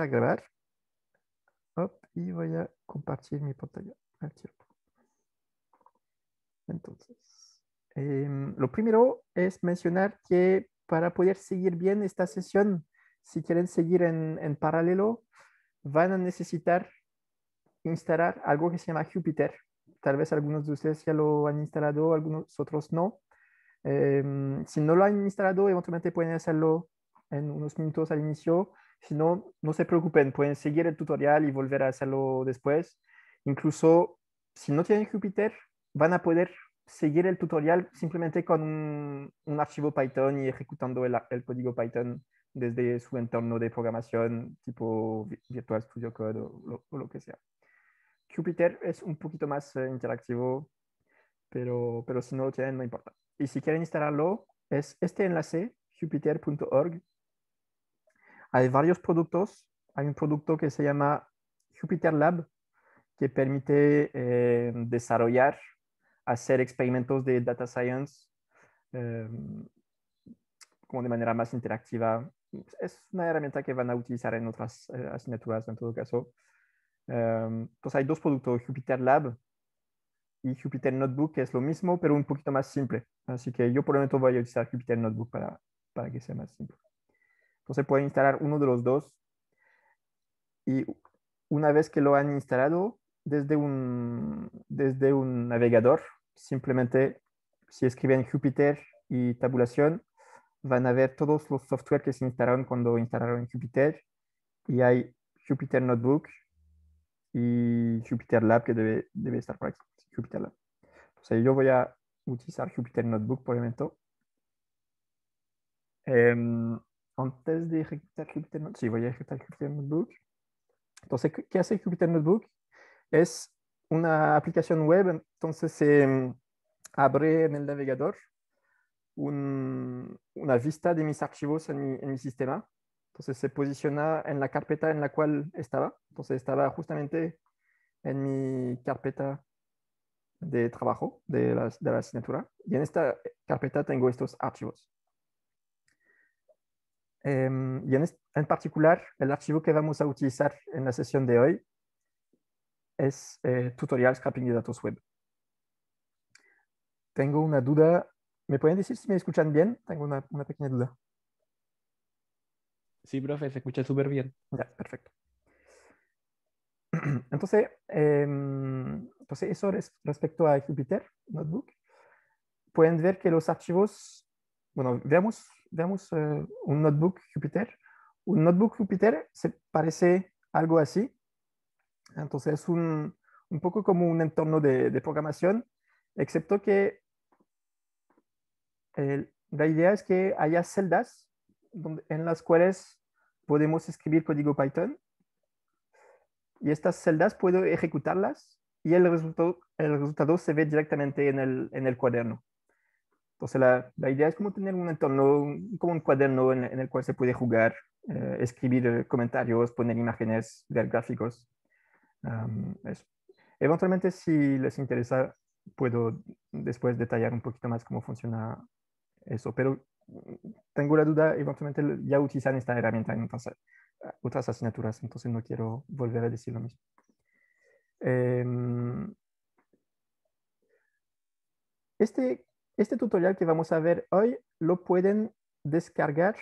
a grabar y voy a compartir mi pantalla ah, Entonces, em, lo primero es mencionar que para poder seguir bien esta sesión, si quieren seguir en, paralelo, van a necesitar instalar algo que se llama Jupyter. Tal vez algunos de ustedes ya lo han instalado, algunos otros no. Em, si no lo han instalado, eventualmente pueden hacerlo en unos minutos al inicio si no, no se preocupen, pueden seguir el tutorial y volver a hacerlo después. Incluso si no tienen Jupyter, van a poder seguir el tutorial simplemente con un, archivo Python y ejecutando el, código Python desde su entorno de programación tipo Virtual Studio Code o lo, que sea. Jupyter es un poquito más eh, interactivo, pero, pero si no lo tienen, no importa. Y si quieren instalarlo, es este enlace, jupyter.org hay varios productos. Hay un producto que se llama Jupiter Lab, que permite eh, desarrollar, hacer experimentos de data science eh, como de manera más interactiva. Es una herramienta que van a utilizar en otras eh, asignaturas, en todo caso. entonces hay dos productos, Jupyter Lab y Jupyter Notebook, que es lo mismo, pero un poquito más simple. Así que yo por lo momento voy a utilizar Jupyter Notebook para, para que sea más simple. Entonces pueden instalar uno de los dos y una vez que lo han instalado desde un, desde un navegador, simplemente si escriben Jupyter y tabulación, van a ver todos los software que se instalaron cuando instalaron Jupyter y hay Jupyter Notebook y Jupyter Lab que debe, debe estar por aquí, Jupyter Lab. Entonces yo voy a utilizar Jupyter Notebook por el momento. Em, antes de ejecutar Jupyter Notebook, sí, voy a ejecutar Jupyter Notebook. Entonces, ¿qué hace Jupyter Notebook? Es una aplicación web, entonces se em, abre en el navegador una vista de mis archivos en mi, sistema. Entonces se posiciona en la carpeta en la cual estaba. Entonces estaba justamente en mi carpeta de trabajo de la asignatura. Y en esta carpeta tengo estos archivos. Em, y en, particular, el archivo que vamos a utilizar en la sesión de hoy es eh, tutorial scrapping de datos web. Tengo una duda. ¿Me pueden decir si me escuchan bien? Tengo una, pequeña duda. Sí, profe, se escucha súper bien. Ya, perfecto. Entonces, em, entonces eso es respecto a Jupyter Notebook. Pueden ver que los archivos, bueno, veamos veamos eh, un notebook Jupyter. Un notebook Jupyter se parece algo así. Entonces es un, poco como un entorno de, programación, excepto que la idea es que haya celdas en las cuales podemos escribir código Python y estas celdas puedo ejecutarlas y el resultado, el resultado se ve directamente en el cuaderno. Entonces, la, la idea es como tener un entorno, como un cuaderno en, el cual se puede jugar, eh, escribir eh, comentarios, poner imágenes, ver gráficos. eso. Eventualmente, si les interesa, puedo después detallar un poquito más cómo funciona eso, pero tengo la duda, eventualmente ya utilizan esta herramienta en otras, asignaturas, entonces no quiero volver a decir lo mismo. Em, este este tutorial que vamos a ver hoy lo pueden descargar,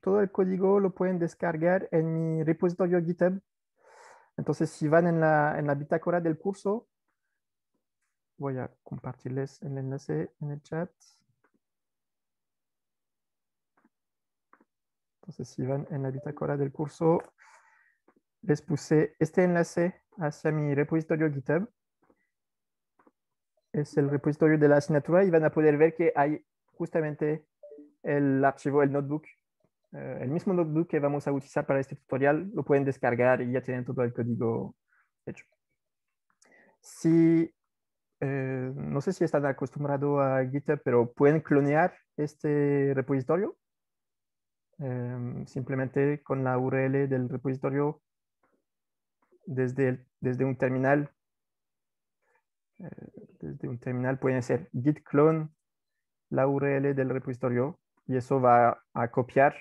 todo el código lo pueden descargar en mi repositorio GitHub. Entonces, si van en la, en la bitácora del curso, voy a compartirles el enlace en el chat. Entonces, si van en la bitácora del curso, les puse este enlace hacia mi repositorio GitHub es el repositorio de la asignatura y van a poder ver que hay justamente el archivo, el notebook, eh, el mismo notebook que vamos a utilizar para este tutorial, lo pueden descargar y ya tienen todo el código hecho. Si, eh, no sé si están acostumbrados a GitHub, pero pueden clonear este repositorio eh, simplemente con la URL del repositorio desde, desde un terminal desde eh, un terminal pueden hacer git clone la URL del repositorio y eso va a copiar,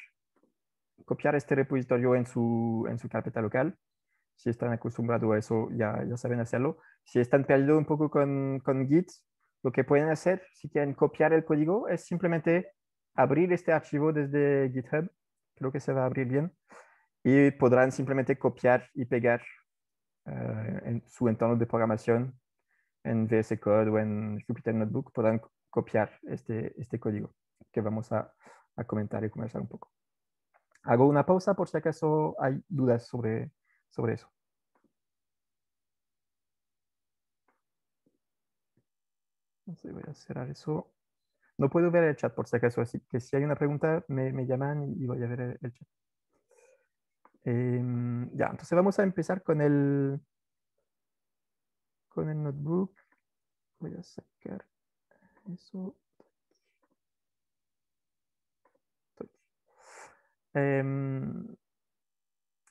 copiar este repositorio en su, en su carpeta local. Si están acostumbrados a eso, ya, ya saben hacerlo. Si están perdidos un poco con, con Git, lo que pueden hacer si quieren copiar el código es simplemente abrir este archivo desde GitHub. Creo que se va a abrir bien. Y podrán simplemente copiar y pegar eh, en su entorno de programación en VS Code o en Jupyter Notebook puedan copiar este, este código que vamos a, a comentar y conversar un poco. Hago una pausa por si acaso hay dudas sobre, sobre eso. sé voy a cerrar eso. No puedo ver el chat por si acaso, así que si hay una pregunta me, me llaman y, voy a ver el, chat. Em, ya, entonces vamos a empezar con el, con el notebook. Voy a sacar eso. Em,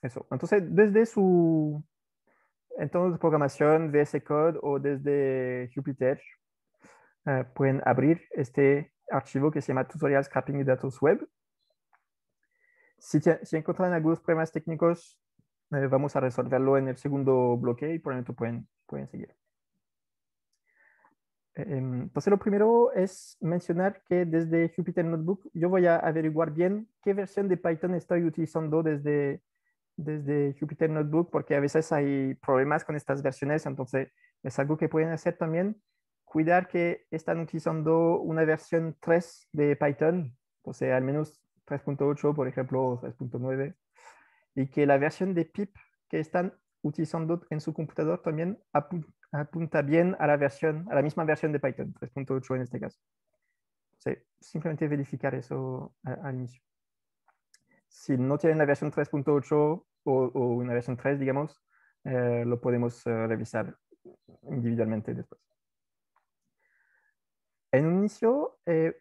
eso. Entonces, desde su entorno de programación VS Code o desde Jupyter, eh, pueden abrir este archivo que se llama Tutorial Scrapping de Datos Web. Si, si encuentran algunos problemas técnicos eh, vamos a resolverlo en el segundo bloque y por lo tanto pueden, pueden seguir. Eh, em, entonces lo primero es mencionar que desde Jupyter Notebook yo voy a averiguar bien qué versión de Python estoy utilizando desde, desde Jupyter Notebook porque a veces hay problemas con estas versiones, entonces es algo que pueden hacer también. Cuidar que están utilizando una versión 3 de Python, o sea, al menos 3.8 por ejemplo, 3.9 y que la versión de pip que están utilizando en su computador también apunta bien a la versión, a la misma versión de Python 3.8 en este caso. simplemente verificar eso al inicio. Si no tienen la versión 3.8 o, una versión 3, digamos, eh, lo podemos eh, revisar individualmente después. En un inicio, eh,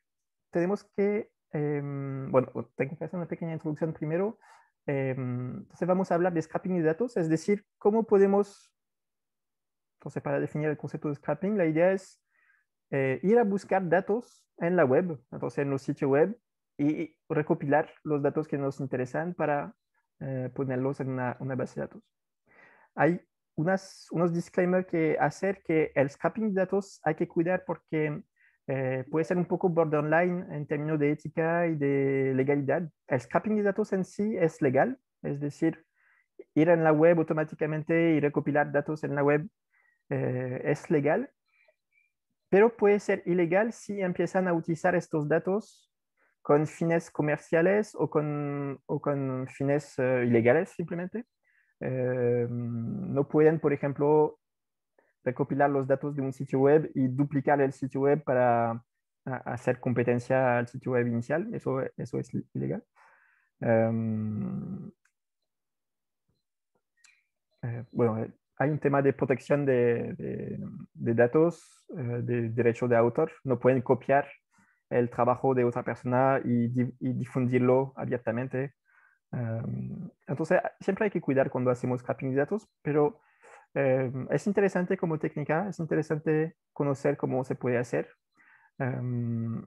tenemos que, em, bueno, tengo que hacer una pequeña introducción primero Em, entonces vamos a hablar de scrapping de datos, es decir, cómo podemos, entonces para definir el concepto de scrapping, la idea es eh, ir a buscar datos en la web, entonces en los sitios web, y recopilar los datos que nos interesan para eh, ponerlos en una, base de datos. Hay unas, unos disclaimers que hacer que el scrapping de datos hay que cuidar porque eh, puede ser un poco borderline en términos de ética y de legalidad. El scrapping de datos en sí es legal, es decir, ir en la web automáticamente y recopilar datos en la web eh, es legal, pero puede ser ilegal si empiezan a utilizar estos datos con fines comerciales o con, o con fines eh, ilegales simplemente. no pueden, por ejemplo, recopilar los datos de un sitio web y duplicar el sitio web para hacer competencia al sitio web inicial. Eso, eso es ilegal. Em, eh, bueno, eh, hay un tema de protección de, datos, eh, de derecho de autor. No pueden copiar el trabajo de otra persona y, difundirlo abiertamente. Em, entonces, siempre hay que cuidar cuando hacemos scrapping de datos, pero Em, es interesante como técnica, es interesante conocer cómo se puede hacer. Em,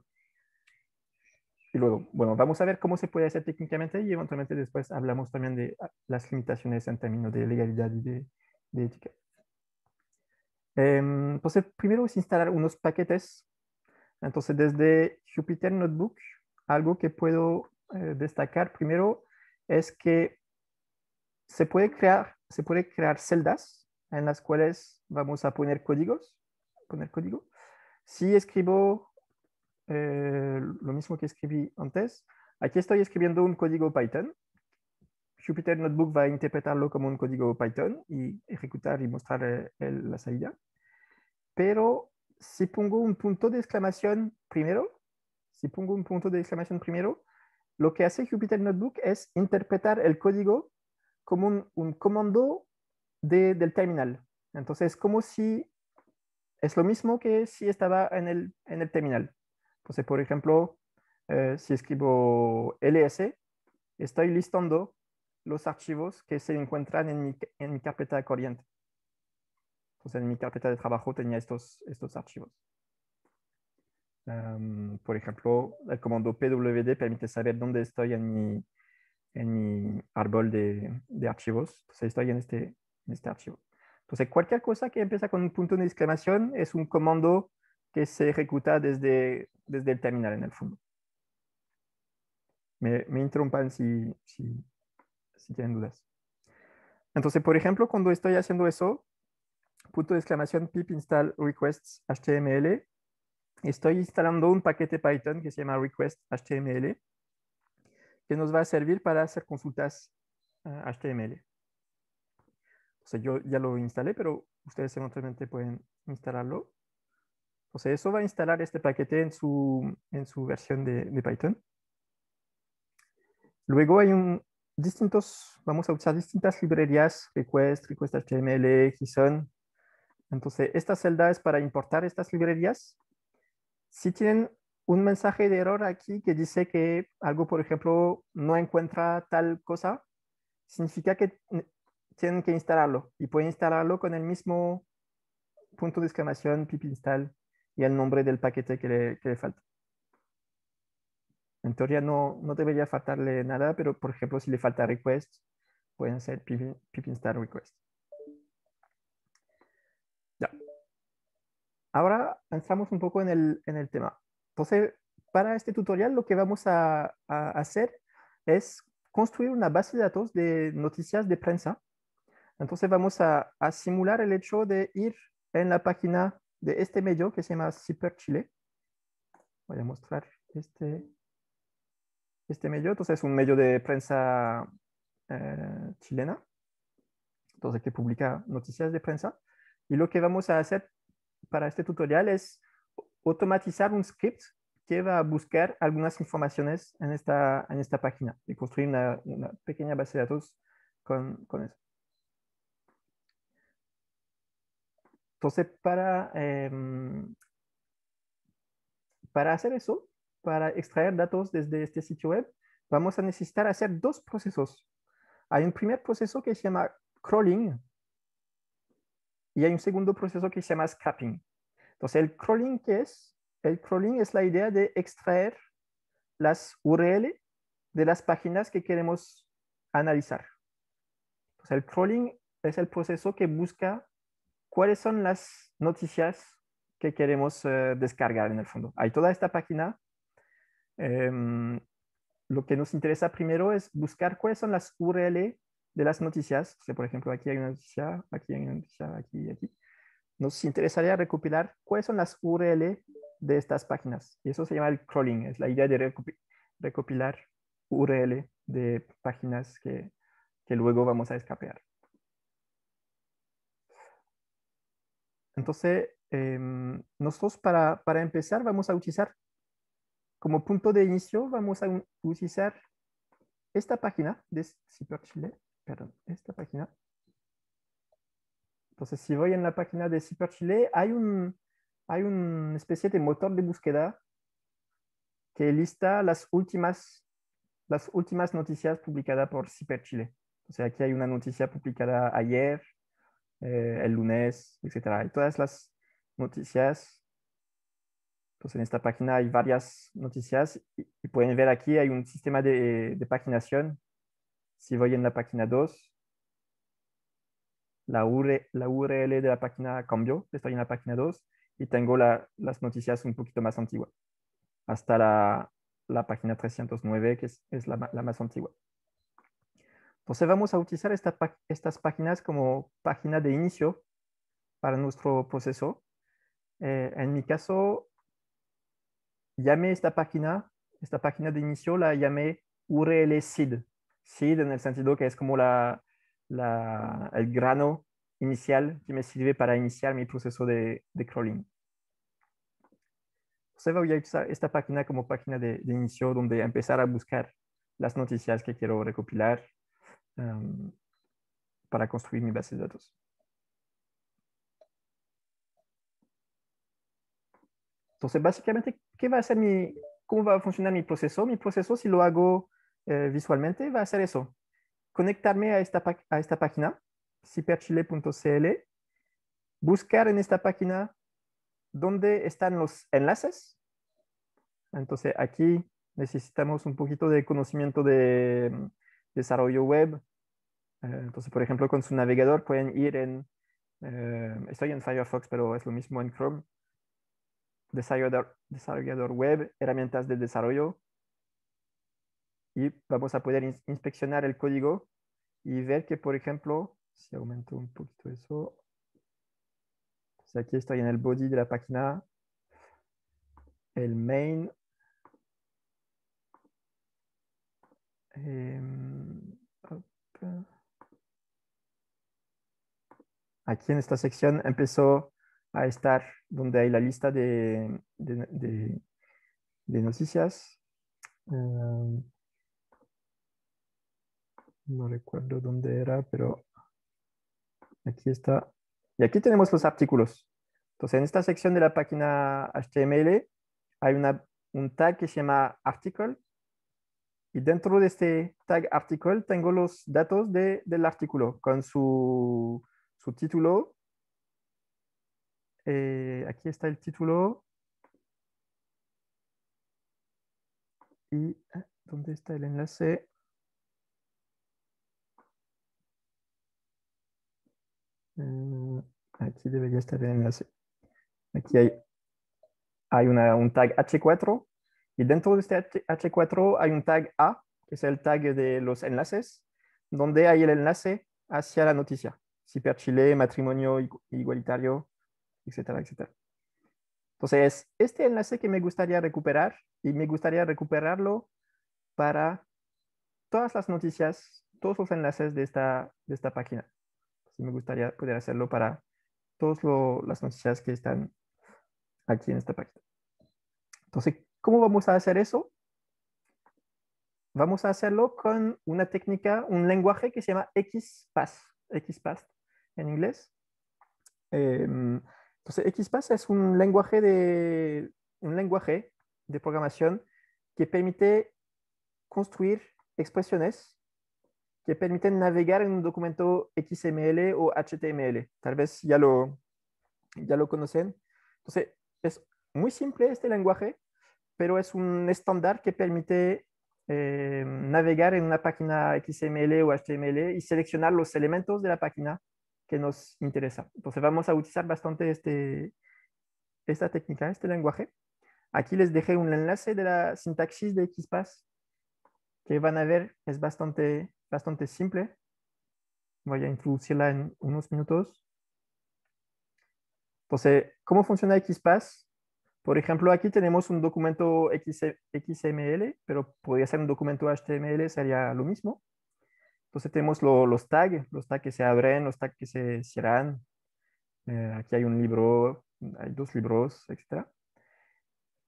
y luego, bueno, vamos a ver cómo se puede hacer técnicamente y eventualmente después hablamos también de ah, las limitaciones en términos de legalidad y de, de ética. entonces, em, pues, primero es instalar unos paquetes. Entonces, desde Jupyter Notebook, algo que puedo eh, destacar primero es que se puede crear, se puede crear celdas en las cuales vamos a poner códigos. Poner código. Si escribo eh, lo mismo que escribí antes, aquí estoy escribiendo un código Python. Jupyter Notebook va a interpretarlo como un código Python y ejecutar y mostrar eh, la salida. Pero si pongo un punto de exclamación primero, si pongo un punto de exclamación primero, lo que hace Jupyter Notebook es interpretar el código como un, un comando del terminal. Entonces, como si es lo mismo que si estaba en el, en el terminal. Entonces, por ejemplo, eh, si escribo ls, estoy listando los archivos que se encuentran en mi, en mi carpeta corriente. Entonces, en mi carpeta de trabajo tenía estos, estos archivos. por ejemplo, el comando pwd permite saber dónde estoy en mi, en mi árbol de, de archivos. Entonces, estoy en este, en archivo. Entonces, cualquier cosa que empieza con un punto de exclamación es un comando que se ejecuta desde, desde el terminal en el fondo. Me, interrumpan si, si, tienen dudas. Entonces, por ejemplo, cuando estoy haciendo eso, punto de exclamación pip install requests html, estoy instalando un paquete Python que se llama request html, que nos va a servir para hacer consultas HTML. Ah, o sea, yo ya lo instalé, pero ustedes eventualmente pueden instalarlo. O sea, eso va a instalar este paquete en su, en su versión de, de Python. Luego hay un, distintos, vamos a usar distintas librerías, request, request HTML, JSON. Entonces, esta celda es para importar estas librerías. Si tienen un mensaje de error aquí que dice que algo, por ejemplo, no encuentra tal cosa, significa que tienen que instalarlo y pueden instalarlo con el mismo punto de exclamación pip install y el nombre del paquete que le, falta. En teoría no, debería faltarle nada, pero por ejemplo, si le falta request, pueden hacer pip, install request. Ya. Ahora entramos un poco en el, tema. Entonces, para este tutorial lo que vamos a hacer es construir una base de datos de noticias de prensa entonces vamos a, simular el hecho de ir en la página de este medio que se llama Super Chile. Voy a mostrar este, este medio. Entonces es un medio de prensa eh, chilena. Entonces que publica noticias de prensa. Y lo que vamos a hacer para este tutorial es automatizar un script que va a buscar algunas informaciones en esta, en esta página y construir una, una pequeña base de datos con, con eso. Entonces, para, em, para hacer eso, para extraer datos desde este sitio web, vamos a necesitar hacer dos procesos. Hay un primer proceso que se llama crawling y hay un segundo proceso que se llama scrapping. Entonces, ¿el crawling qué es? El crawling es la idea de extraer las URL de las páginas que queremos analizar. Entonces, el crawling es el proceso que busca cuáles son las noticias que queremos eh, descargar en el fondo. Hay toda esta página. Em, lo que nos interesa primero es buscar cuáles son las URL de las noticias. O sea, por ejemplo, aquí hay una noticia, aquí hay una noticia, aquí y aquí. Nos interesaría recopilar cuáles son las URL de estas páginas. Y eso se llama el crawling, es la idea de recopilar URL de páginas que, que luego vamos a escapear. Entonces, em, nosotros para, para, empezar vamos a utilizar, como punto de inicio, vamos a utilizar esta página de Chile, perdón, esta página. Entonces, si voy en la página de Chile hay, un, hay una especie de motor de búsqueda que lista las últimas, las últimas noticias publicadas por Super O sea, aquí hay una noticia publicada ayer, eh, el lunes, etcétera. todas las noticias. Entonces, pues, en esta página hay varias noticias y, pueden ver aquí hay un sistema de, de, paginación. Si voy en la página 2, la, URL, la URL de la página cambió. Estoy en la página 2 y tengo las noticias un poquito más antiguas. Hasta la, página 309, que es, la más antigua. Entonces vamos a utilizar estas páginas como página de inicio para nuestro proceso. Eh, en mi caso, llamé esta página, esta página de inicio la llamé URL seed. Seed en el sentido que es como el grano inicial que me sirve para iniciar mi proceso de, crawling. Entonces voy a usar esta página como página de, de inicio donde empezar a buscar las noticias que quiero recopilar Em, para construir mi base de datos. Entonces, básicamente, ¿qué va a ser mi, cómo va a funcionar mi proceso? Mi proceso, si lo hago eh, visualmente, va a ser eso. Conectarme a esta, a esta página, ciperchile.cl, buscar en esta página dónde están los enlaces. Entonces, aquí necesitamos un poquito de conocimiento de desarrollo web. Eh, entonces, por ejemplo, con su navegador pueden ir en, eh, estoy en Firefox, pero es lo mismo en Chrome, desarrollador, desarrollador web, herramientas de desarrollo, y vamos a poder inspeccionar el código y ver que, por ejemplo, si aumento un poquito eso, pues aquí estoy en el body de la página, el main, em, Aquí en esta sección empezó a estar donde hay la lista de, noticias. Em, no recuerdo dónde era, pero aquí está. Y aquí tenemos los artículos. Entonces, en esta sección de la página HTML hay una, un tag que se llama article y dentro de este tag article tengo los datos del artículo con su, título. Eh, aquí está el título. ¿Y ah, dónde está el enlace? Mm, aquí debería estar el enlace. Aquí hay, un tag H4 y dentro de este H4 hay un tag A, que es el tag de los enlaces, donde hay el enlace hacia la noticia. Ciperchile, matrimonio igualitario, etcétera, etcétera. Entonces, este enlace que me gustaría recuperar y me gustaría recuperarlo para todas las noticias, todos los enlaces de esta, de esta página. me gustaría poder hacerlo para todas las noticias que están aquí en esta página. Entonces, ¿Cómo vamos a hacer eso? Vamos a hacerlo con una técnica, un lenguaje que se llama XPath, XPath en inglés. Em, entonces, XPath es un lenguaje de, un lenguaje de programación que permite construir expresiones que permiten navegar en un documento XML o HTML. Tal vez ya lo, ya lo conocen. Entonces, es muy simple este lenguaje pero es un estándar que permite eh, navegar en una página XML o HTML y seleccionar los elementos de la página que nos interesa. Entonces vamos a utilizar bastante este, esta técnica, este lenguaje. Aquí les dejé un enlace de la sintaxis de XPath que van a ver es bastante, bastante simple. Voy a introducirla en unos minutos. Entonces, ¿cómo funciona XPath? Por ejemplo, aquí tenemos un documento XML, pero podría ser un documento HTML, sería lo mismo. Entonces tenemos los tags, los tags que se abren, los tags que se cierran. Eh, aquí hay un libro, hay dos libros, etc.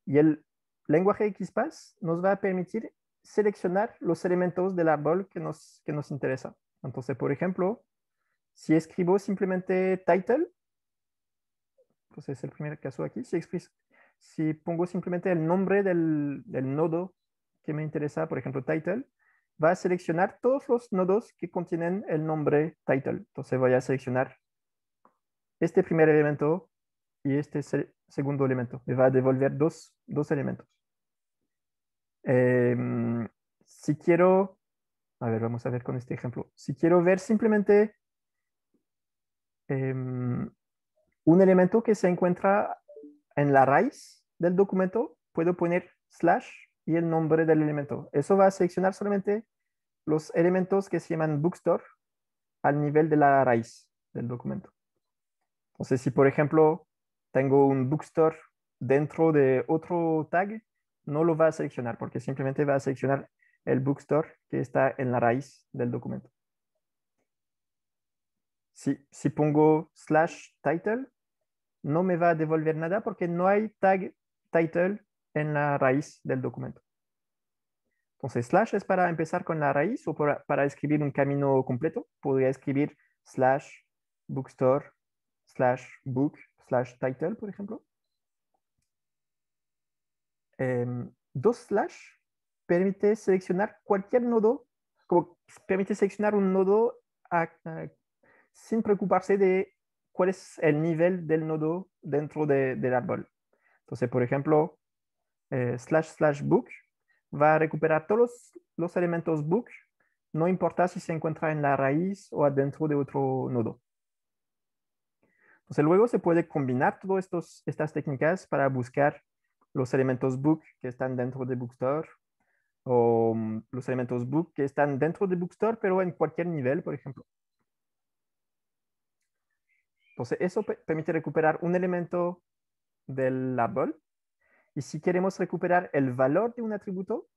Y el lenguaje XPath nos va a permitir seleccionar los elementos del árbol que nos, que nos interesa. Entonces, por ejemplo, si escribo simplemente title, entonces pues es el primer caso aquí, si, si pongo simplemente el nombre del, del, nodo que me interesa, por ejemplo, title, va a seleccionar todos los nodos que contienen el nombre title. Entonces voy a seleccionar este primer elemento y este segundo elemento. Me va a devolver dos, elementos. Em, si quiero, a ver, vamos a ver con este ejemplo. Si quiero ver simplemente em, un elemento que se encuentra en la raíz del documento puedo poner slash y el nombre del elemento. Eso va a seleccionar solamente los elementos que se llaman bookstore al nivel de la raíz del documento. Entonces, si por ejemplo tengo un bookstore dentro de otro tag, no lo va a seleccionar porque simplemente va a seleccionar el bookstore que está en la raíz del documento. Si, si pongo slash title, no me va a devolver nada porque no hay tag title en la raíz del documento. Entonces, slash es para empezar con la raíz o para, escribir un camino completo. Podría escribir slash bookstore, slash book, slash title, por ejemplo. Em, dos slash permite seleccionar cualquier nodo, como permite seleccionar un nodo sin preocuparse de cuál es el nivel del nodo dentro del árbol. Entonces, por ejemplo, eh, slash slash book va a recuperar todos los, los, elementos book, no importa si se encuentra en la raíz o adentro de otro nodo. Entonces, luego se puede combinar todas estas técnicas para buscar los elementos book que están dentro de Bookstore o mm, los elementos book que están dentro de Bookstore, pero en cualquier nivel, por ejemplo. Entonces, eso permite recuperar un elemento del label. Y si queremos recuperar el valor de un atributo,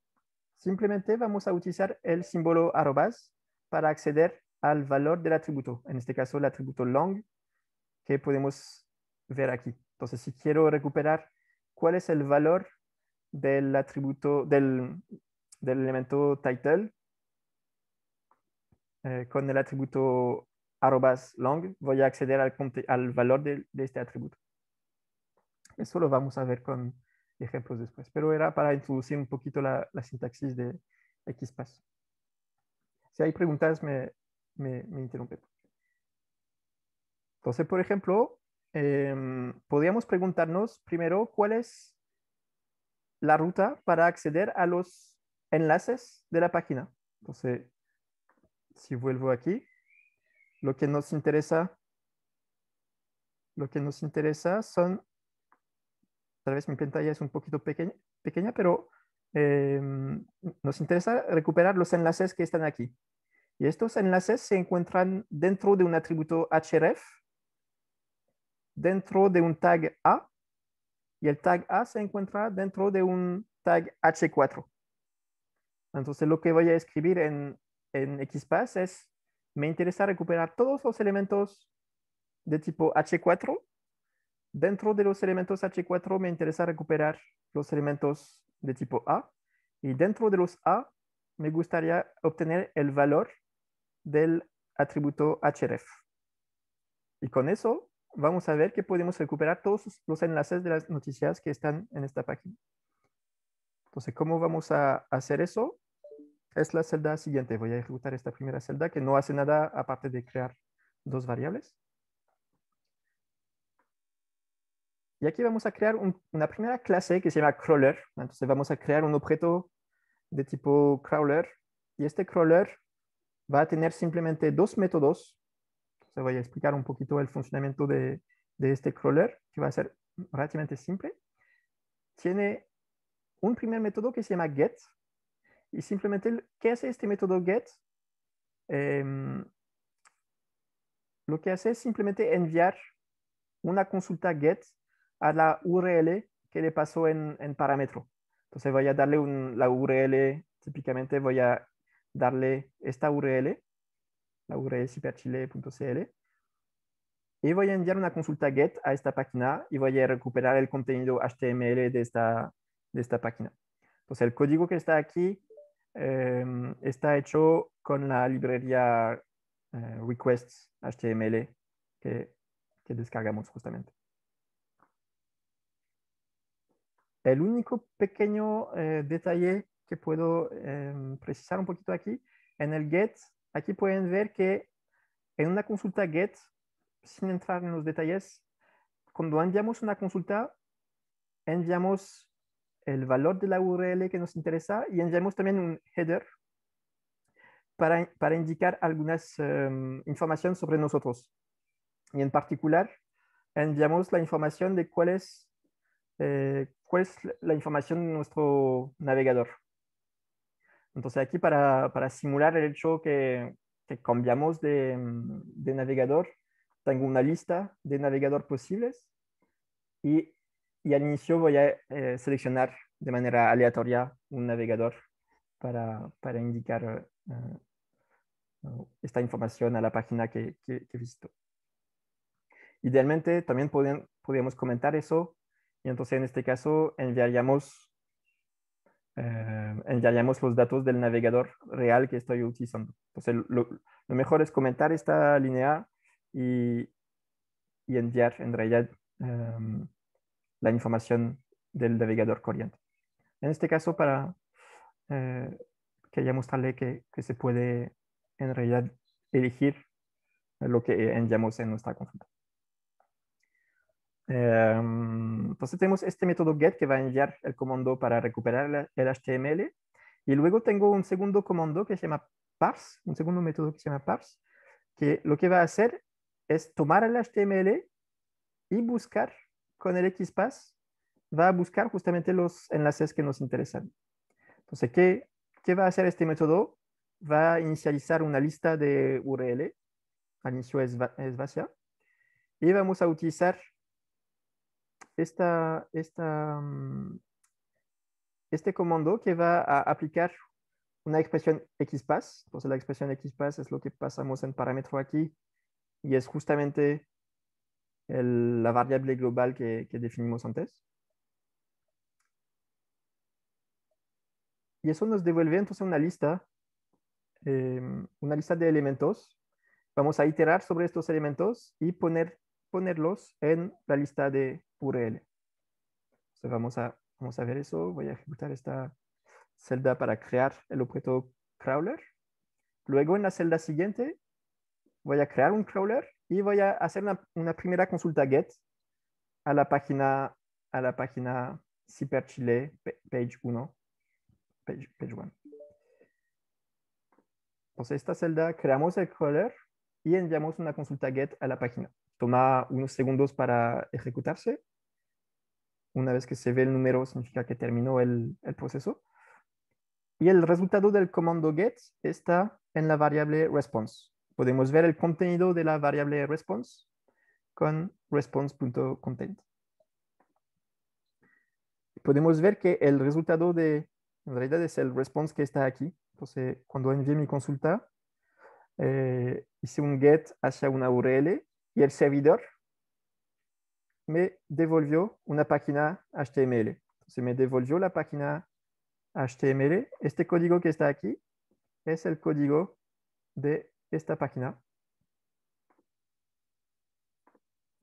simplemente vamos a utilizar el símbolo arrobas para acceder al valor del atributo. En este caso, el atributo long que podemos ver aquí. Entonces, si quiero recuperar cuál es el valor del atributo, del, elemento title eh, con el atributo arrobas long, voy a acceder al, al valor de, este atributo. Eso lo vamos a ver con ejemplos después, pero era para introducir un poquito la, sintaxis de XPath. Si hay preguntas, me, me, interrumpe. Entonces, por ejemplo, em, podríamos preguntarnos primero cuál es la ruta para acceder a los enlaces de la página. Entonces, si vuelvo aquí, lo que nos interesa, lo que nos interesa son, tal vez mi pantalla es un poquito pequeña, pero em, nos interesa recuperar los enlaces que están aquí. Y estos enlaces se encuentran dentro de un atributo href, dentro de un tag A, y el tag A se encuentra dentro de un tag H4. Entonces lo que voy a escribir en, en XPath es me interesa recuperar todos los elementos de tipo H4. Dentro de los elementos H4 me interesa recuperar los elementos de tipo A. Y dentro de los A me gustaría obtener el valor del atributo href. Y con eso vamos a ver que podemos recuperar todos los enlaces de las noticias que están en esta página. Entonces, ¿cómo vamos a hacer eso? es la celda siguiente. Voy a ejecutar esta primera celda que no hace nada aparte de crear dos variables. Y aquí vamos a crear una primera clase que se llama crawler. Entonces vamos a crear un objeto de tipo crawler. Y este crawler va a tener simplemente dos métodos. Se voy a explicar un poquito el funcionamiento de, de este crawler, que va a ser relativamente simple. Tiene un primer método que se llama get, y simplemente, ¿qué hace este método get? Em, lo que hace es simplemente enviar una consulta get a la URL que le pasó en, parámetro. Entonces voy a darle la URL, típicamente voy a darle esta URL, la URL y voy a enviar una consulta get a esta página y voy a recuperar el contenido HTML de esta, de esta página. Entonces el código que está aquí Em, está hecho con la librería eh, requests HTML que, descargamos justamente. El único pequeño eh, detalle que puedo em, precisar un poquito aquí, en el get, aquí pueden ver que en una consulta get, sin entrar en los detalles, cuando enviamos una consulta, enviamos el valor de la URL que nos interesa y enviamos también un header para, para indicar algunas em, informaciones sobre nosotros. Y en particular, enviamos la información de cuál es, eh, cuál es la información de nuestro navegador. Entonces aquí para, para simular el hecho que, que cambiamos de, em, de navegador, tengo una lista de navegador posibles y y al inicio voy a eh, seleccionar de manera aleatoria un navegador para, para indicar eh, eh, esta información a la página que, que, visito. Idealmente también podríamos comentar eso y entonces en este caso enviaríamos, enviaríamos los datos del navegador real que estoy utilizando. Entonces lo, mejor es comentar esta línea y, y enviar en realidad em, la información del navegador corriente. En este caso, para, eh, que quería mostrarle que, se puede en realidad elegir lo que eh, enviamos en nuestra consulta. Em, entonces tenemos este método get que va a enviar el comando para recuperar el HTML y luego tengo un segundo comando que se llama parse, un segundo método que se llama parse, que lo que va a hacer es tomar el HTML y buscar con el XPath va a buscar justamente los enlaces que nos interesan. Entonces, ¿qué, va a hacer este método? Va a inicializar una lista de URL, al inicio es, vacía, y vamos a utilizar esta, esta, mm, este comando que va a aplicar una expresión XPath. Entonces, la expresión XPath es lo que pasamos en parámetro aquí y es justamente la variable global que, definimos antes. Y eso nos devuelve entonces una lista, em, una lista de elementos. Vamos a iterar sobre estos elementos y poner, ponerlos en la lista de URL. Entonces vamos a, vamos a ver eso. Voy a ejecutar esta celda para crear el objeto crawler. Luego en la celda siguiente voy a crear un crawler y voy a hacer una, primera consulta GET a la página, a la página Ciper Chile, page 1. Page, page Entonces, esta celda creamos el color y enviamos una consulta GET a la página. Toma unos segundos para ejecutarse. Una vez que se ve el número, significa que terminó el, el proceso. Y el resultado del comando GET está en la variable response podemos ver el contenido de la variable response con response.content. Podemos ver que el resultado de, en realidad es el response que está aquí. Entonces, cuando envié mi consulta, eh, hice un get hacia una URL y el servidor me devolvió una página HTML. Entonces me devolvió la página HTML. Este código que está aquí es el código de esta página.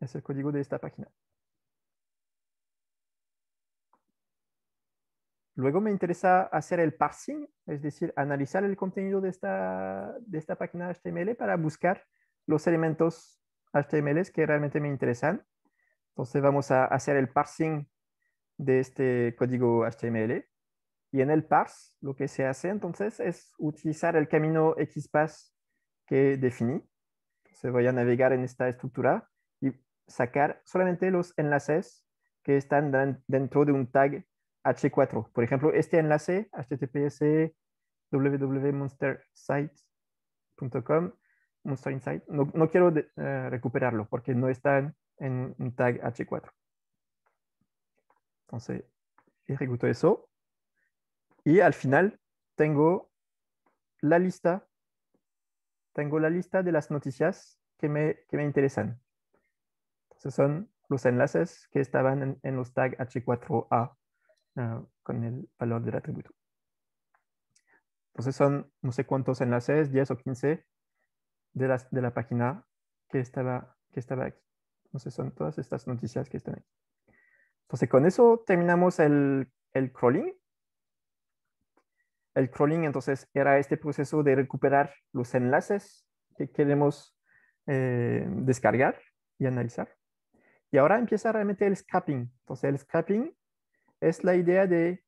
Es el código de esta página. Luego me interesa hacer el parsing, es decir, analizar el contenido de esta, de esta página HTML para buscar los elementos HTML que realmente me interesan. Entonces vamos a hacer el parsing de este código HTML. Y en el parse lo que se hace entonces es utilizar el camino XPath que definí. Se voy a navegar en esta estructura y sacar solamente los enlaces que están dentro de un tag H4. Por ejemplo, este enlace, https www.monstersite.com, Monster Insight, no, no quiero eh, recuperarlo porque no está en un tag H4. Entonces, ejecuto eso. Y al final tengo la lista tengo la lista de las noticias que me, que me interesan. Entonces son los enlaces que estaban en, los tags H4A ah, con el valor del atributo. Entonces son no sé cuántos enlaces, 10 o 15 de, las, de la página que estaba, que estaba aquí. Entonces son todas estas noticias que están aquí. Entonces con eso terminamos el, el crawling el crawling entonces era este proceso de recuperar los enlaces que queremos eh, descargar y analizar. Y ahora empieza realmente el scrapping. Entonces el scrapping es la idea de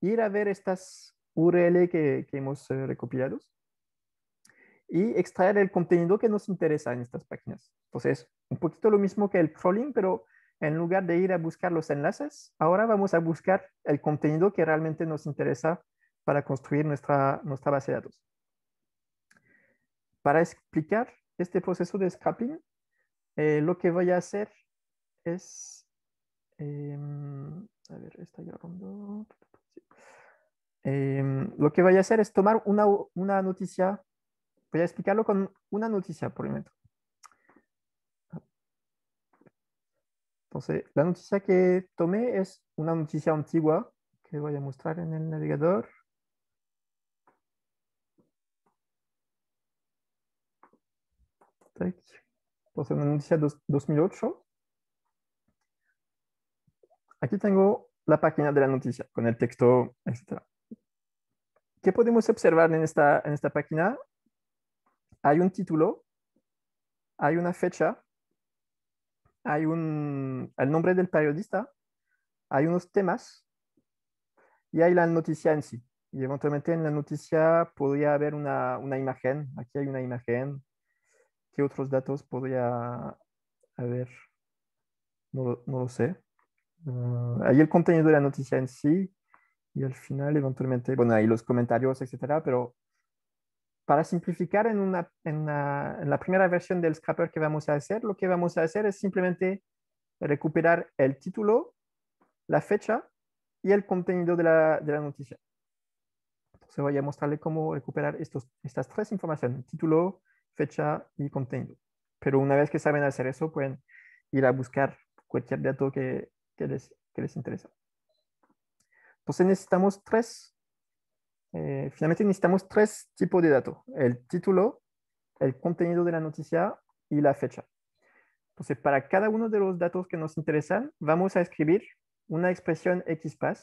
ir a ver estas URL que, que hemos eh, recopilado y extraer el contenido que nos interesa en estas páginas. Entonces, un poquito lo mismo que el crawling, pero en lugar de ir a buscar los enlaces, ahora vamos a buscar el contenido que realmente nos interesa para construir nuestra, nuestra base de datos. Para explicar este proceso de scrapping, eh, lo que voy a hacer es... Em, a ver, está em, lo que voy a hacer es tomar una, una noticia. Voy a explicarlo con una noticia por el momento. Entonces, la noticia que tomé es una noticia antigua que voy a mostrar en el navegador. entonces una noticia 2008. Aquí tengo la página de la noticia con el texto, etc. ¿Qué podemos observar en esta, en esta página? Hay un título, hay una fecha, hay un, el nombre del periodista, hay unos temas y hay la noticia en sí. Y eventualmente en la noticia podría haber una, una imagen. Aquí hay una imagen, ¿Qué otros datos podría haber? No, lo sé. Ah, ahí el contenido de la noticia en sí y al final eventualmente, bueno, ahí los comentarios, etcétera, pero para simplificar en, una, en, la primera versión del scrapper que vamos a hacer, lo que vamos a hacer es simplemente recuperar el título, la fecha y el contenido de la, de la noticia. Entonces voy a mostrarle cómo recuperar estos, estas tres informaciones, título, fecha y contenido. Pero una vez que saben hacer eso, pueden ir a buscar cualquier dato que, les, que interesa. Entonces necesitamos tres, eh, finalmente necesitamos tres tipos de datos. El título, el contenido de la noticia y la fecha. Entonces, para cada uno de los datos que nos interesan, vamos a escribir una expresión XPath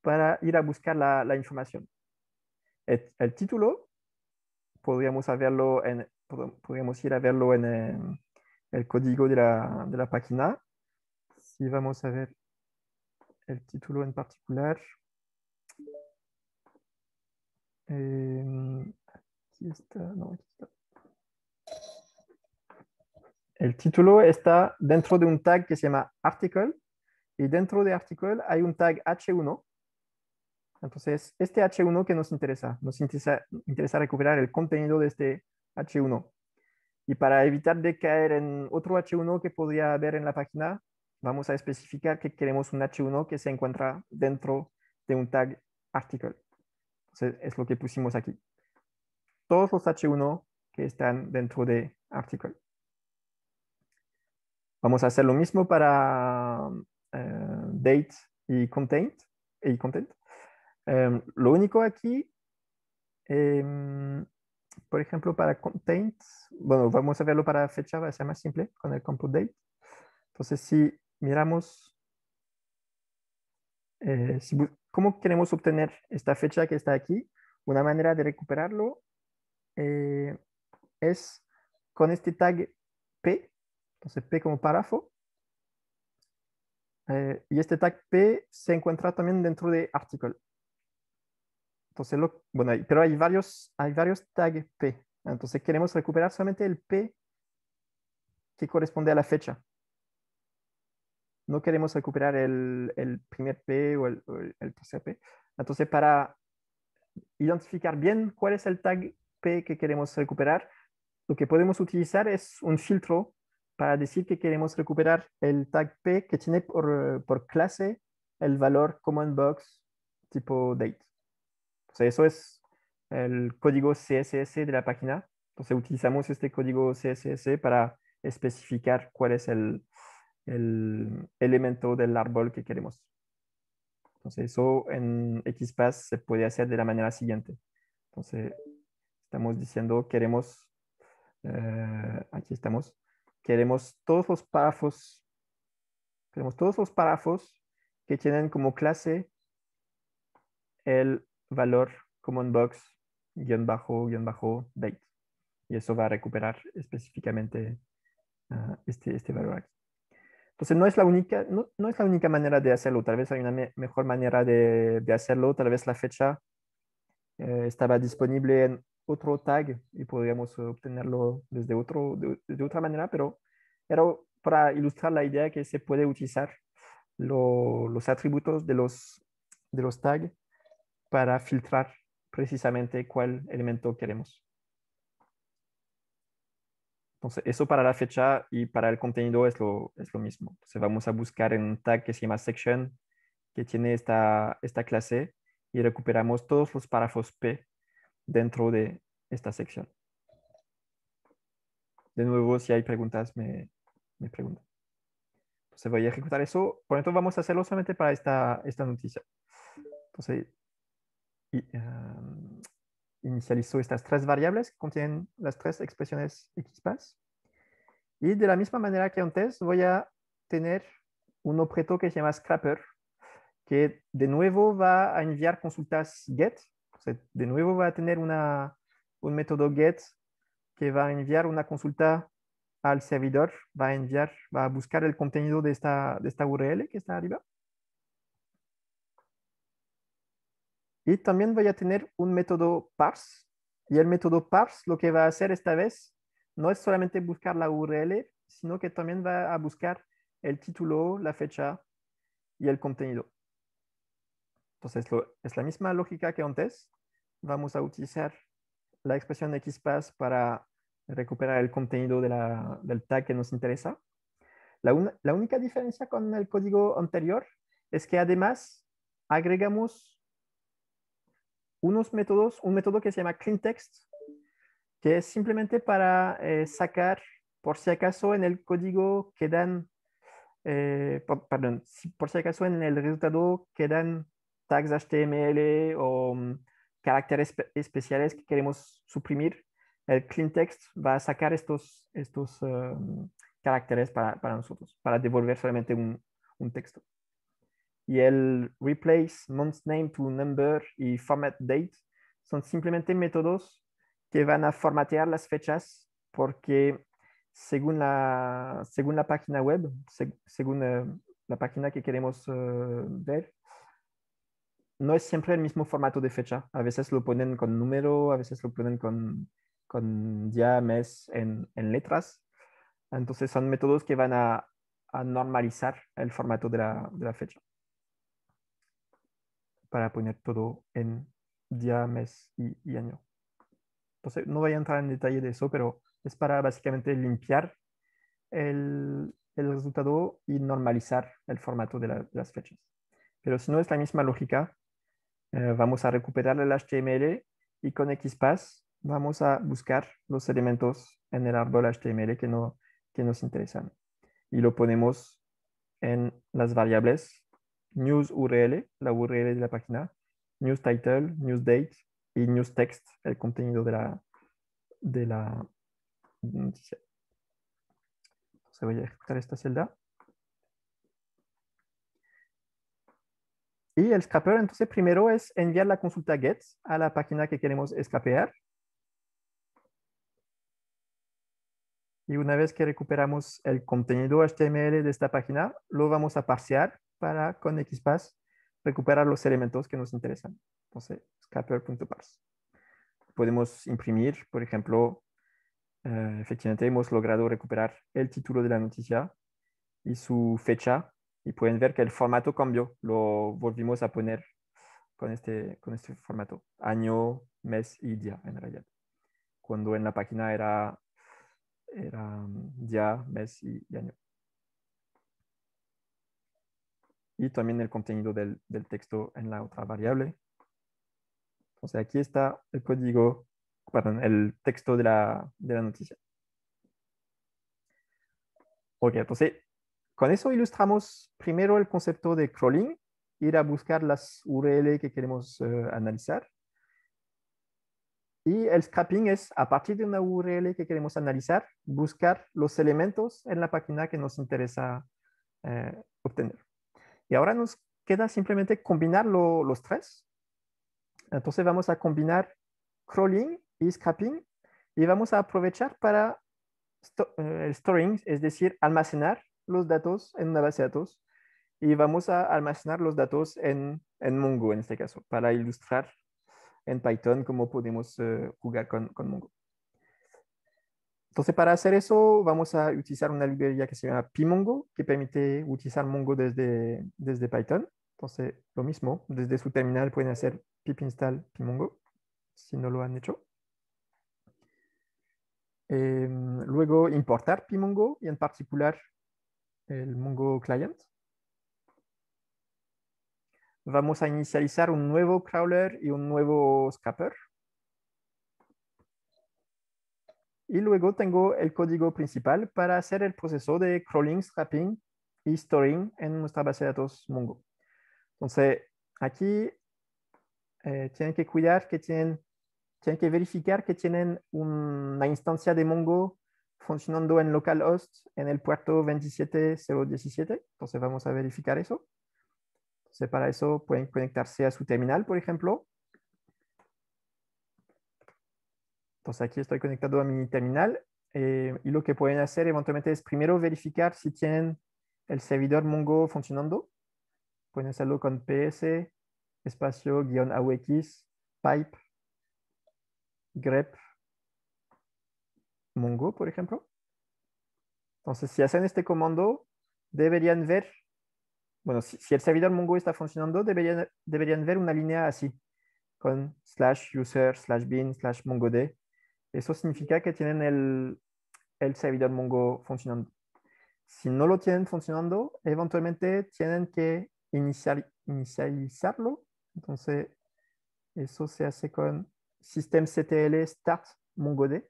para ir a buscar la, información. El, el, título podríamos, en, podríamos ir a verlo en eh, el, código de la, de la, página. Si vamos a ver el título en particular. Em, el título está dentro de un tag que se llama article y dentro de article hay un tag h1 entonces, este H1 que nos interesa, nos interesa, recuperar el contenido de este H1. Y para evitar de caer en otro H1 que podría haber en la página, vamos a especificar que queremos un H1 que se encuentra dentro de un tag article. Entonces, es lo que pusimos aquí. Todos los H1 que están dentro de article. Vamos a hacer lo mismo para eh, date y content. Y content. Em, lo único aquí, em, por ejemplo, para content, bueno, vamos a verlo para fecha, va a ser más simple con el compute date. Entonces, si miramos, eh, cómo queremos obtener esta fecha que está aquí, una manera de recuperarlo eh, es con este tag P, entonces P como párrafo, eh, y este tag P se encuentra también dentro de article bueno, pero hay varios, hay varios tags P. Entonces queremos recuperar solamente el P que corresponde a la fecha. No queremos recuperar el, primer P o el, tercer P. Entonces, para identificar bien cuál es el tag P que queremos recuperar, lo que podemos utilizar es un filtro para decir que queremos recuperar el tag P que tiene por, por clase el valor common box tipo date. O sea, eso es el código CSS de la página. Entonces utilizamos este código CSS para especificar cuál es el, elemento del árbol que queremos. Entonces eso en XPath se puede hacer de la manera siguiente. Entonces estamos diciendo queremos, eh, aquí estamos, queremos todos los párrafos, queremos todos los párrafos que tienen como clase el valor common box guión bajo guión bajo date y eso va a recuperar específicamente ah, este, este valor aquí. Entonces no es la única, no, es la única manera de hacerlo, tal vez hay una mejor manera de, hacerlo, tal vez la fecha eh, estaba disponible en otro tag y podríamos obtenerlo desde, otro, de, otra manera, pero, era para ilustrar la idea que se puede utilizar los atributos de los, de los tags para filtrar precisamente cuál elemento queremos. Entonces, eso para la fecha y para el contenido es lo, es lo mismo. Entonces, vamos a buscar en un tag que se llama section, que tiene esta, esta clase, y recuperamos todos los párrafos P dentro de esta sección. De nuevo, si hay preguntas, me, me preguntan. Entonces, voy a ejecutar eso. Por tanto, vamos a hacerlo solamente para esta, esta noticia. Entonces, Inicializo em, inicializó estas tres variables que contienen las tres expresiones xpas Y de la misma manera que antes, voy a tener un objeto que se llama Scrapper, que de nuevo va a enviar consultas GET. de nuevo va a tener un método GET que va a enviar una consulta al servidor, va a enviar, va a buscar el contenido de esta, de esta URL que está arriba Y también voy a tener un método parse. Y el método parse lo que va a hacer esta vez no es solamente buscar la URL, sino que también va a buscar el título, la fecha y el contenido. Entonces es la misma lógica que antes. Vamos a utilizar la expresión XPath para recuperar el contenido de la, del tag que nos interesa. La, la única diferencia con el código anterior es que además agregamos unos métodos, un método que se llama clean text, que es simplemente para eh, sacar, por si acaso en el código quedan, eh, perdón, por si acaso en el resultado quedan tags HTML o mm, caracteres especiales que queremos suprimir, el clean text va a sacar estos, estos eh, mm, caracteres para, nosotros, para devolver solamente un, un texto y el replace month name to number y format date son simplemente métodos que van a formatear las fechas porque según la, según la página web, según eh, la página que queremos eh, ver, no es siempre el mismo formato de fecha. A veces lo ponen con número, a veces lo ponen con, con día, mes, en, en letras. Entonces son métodos que van a, a normalizar el formato de la, de la fecha para poner todo en día, mes y, año. Entonces, no voy a entrar en detalle de eso, pero es para básicamente limpiar el, resultado y normalizar el formato de, las fechas. Pero si no es la misma lógica, eh, vamos a recuperar el HTML y con XPath vamos a buscar los elementos en el árbol HTML que, que nos interesan. Y lo ponemos en las variables news URL, la URL de la página, news title, news date y news text, el contenido de la, de la noticia. Entonces voy a ejecutar esta celda. Y el scraper, entonces, primero es enviar la consulta get a la página que queremos escapear. Y una vez que recuperamos el contenido HTML de esta página, lo vamos a parsear para con XPath recuperar los elementos que nos interesan. Entonces, scapper.parse. Podemos imprimir, por ejemplo, eh, efectivamente hemos logrado recuperar el título de la noticia y su fecha. Y pueden ver que el formato cambió. Lo volvimos a poner con este, con este formato. Año, mes y día, en realidad. Cuando en la página era, era mm, día, mes y año. y también el contenido del, texto en la otra variable. Entonces aquí está el código, perdón, el texto de la, noticia. Ok, entonces con eso ilustramos primero el concepto de crawling, ir a buscar las URL que queremos eh, analizar. Y el scrapping es, a partir de una URL que queremos analizar, buscar los elementos en la página que nos interesa eh, obtener. Y ahora nos queda simplemente combinar los tres. Entonces vamos a combinar crawling y scrapping y vamos a aprovechar para eh, storing, es decir, almacenar los datos en una base de datos y vamos a almacenar los datos en, en Mongo en este caso para ilustrar en Python cómo podemos eh, jugar con, con Mongo. Entonces, para hacer eso, vamos a utilizar una librería que se llama PyMongo, que permite utilizar Mongo desde, desde Python. Entonces, lo mismo, desde su terminal pueden hacer pip install pymongo, si no lo han hecho. Em, luego, importar pymongo y en particular el mongo client. Vamos a inicializar un nuevo crawler y un nuevo scapper. Y luego tengo el código principal para hacer el proceso de crawling, scrapping y storing en nuestra base de datos Mongo. Entonces, aquí eh, tienen que cuidar que tienen, tienen que verificar que tienen una instancia de Mongo funcionando en localhost en el puerto 27017. Entonces vamos a verificar eso. Entonces para eso pueden conectarse a su terminal, por ejemplo, Entonces aquí estoy conectado a mi terminal eh, y lo que pueden hacer eventualmente es primero verificar si tienen el servidor Mongo funcionando. Pueden hacerlo con ps espacio guión AUX pipe grep Mongo, por ejemplo. Entonces, si hacen este comando, deberían ver, bueno, si, el servidor Mongo está funcionando, deberían, deberían ver una línea así, con slash user, slash bin, slash mongod, eso significa que tienen el, servidor Mongo funcionando. Si no lo tienen funcionando, eventualmente tienen que inicializarlo. Entonces, eso se hace con systemctl start mongod.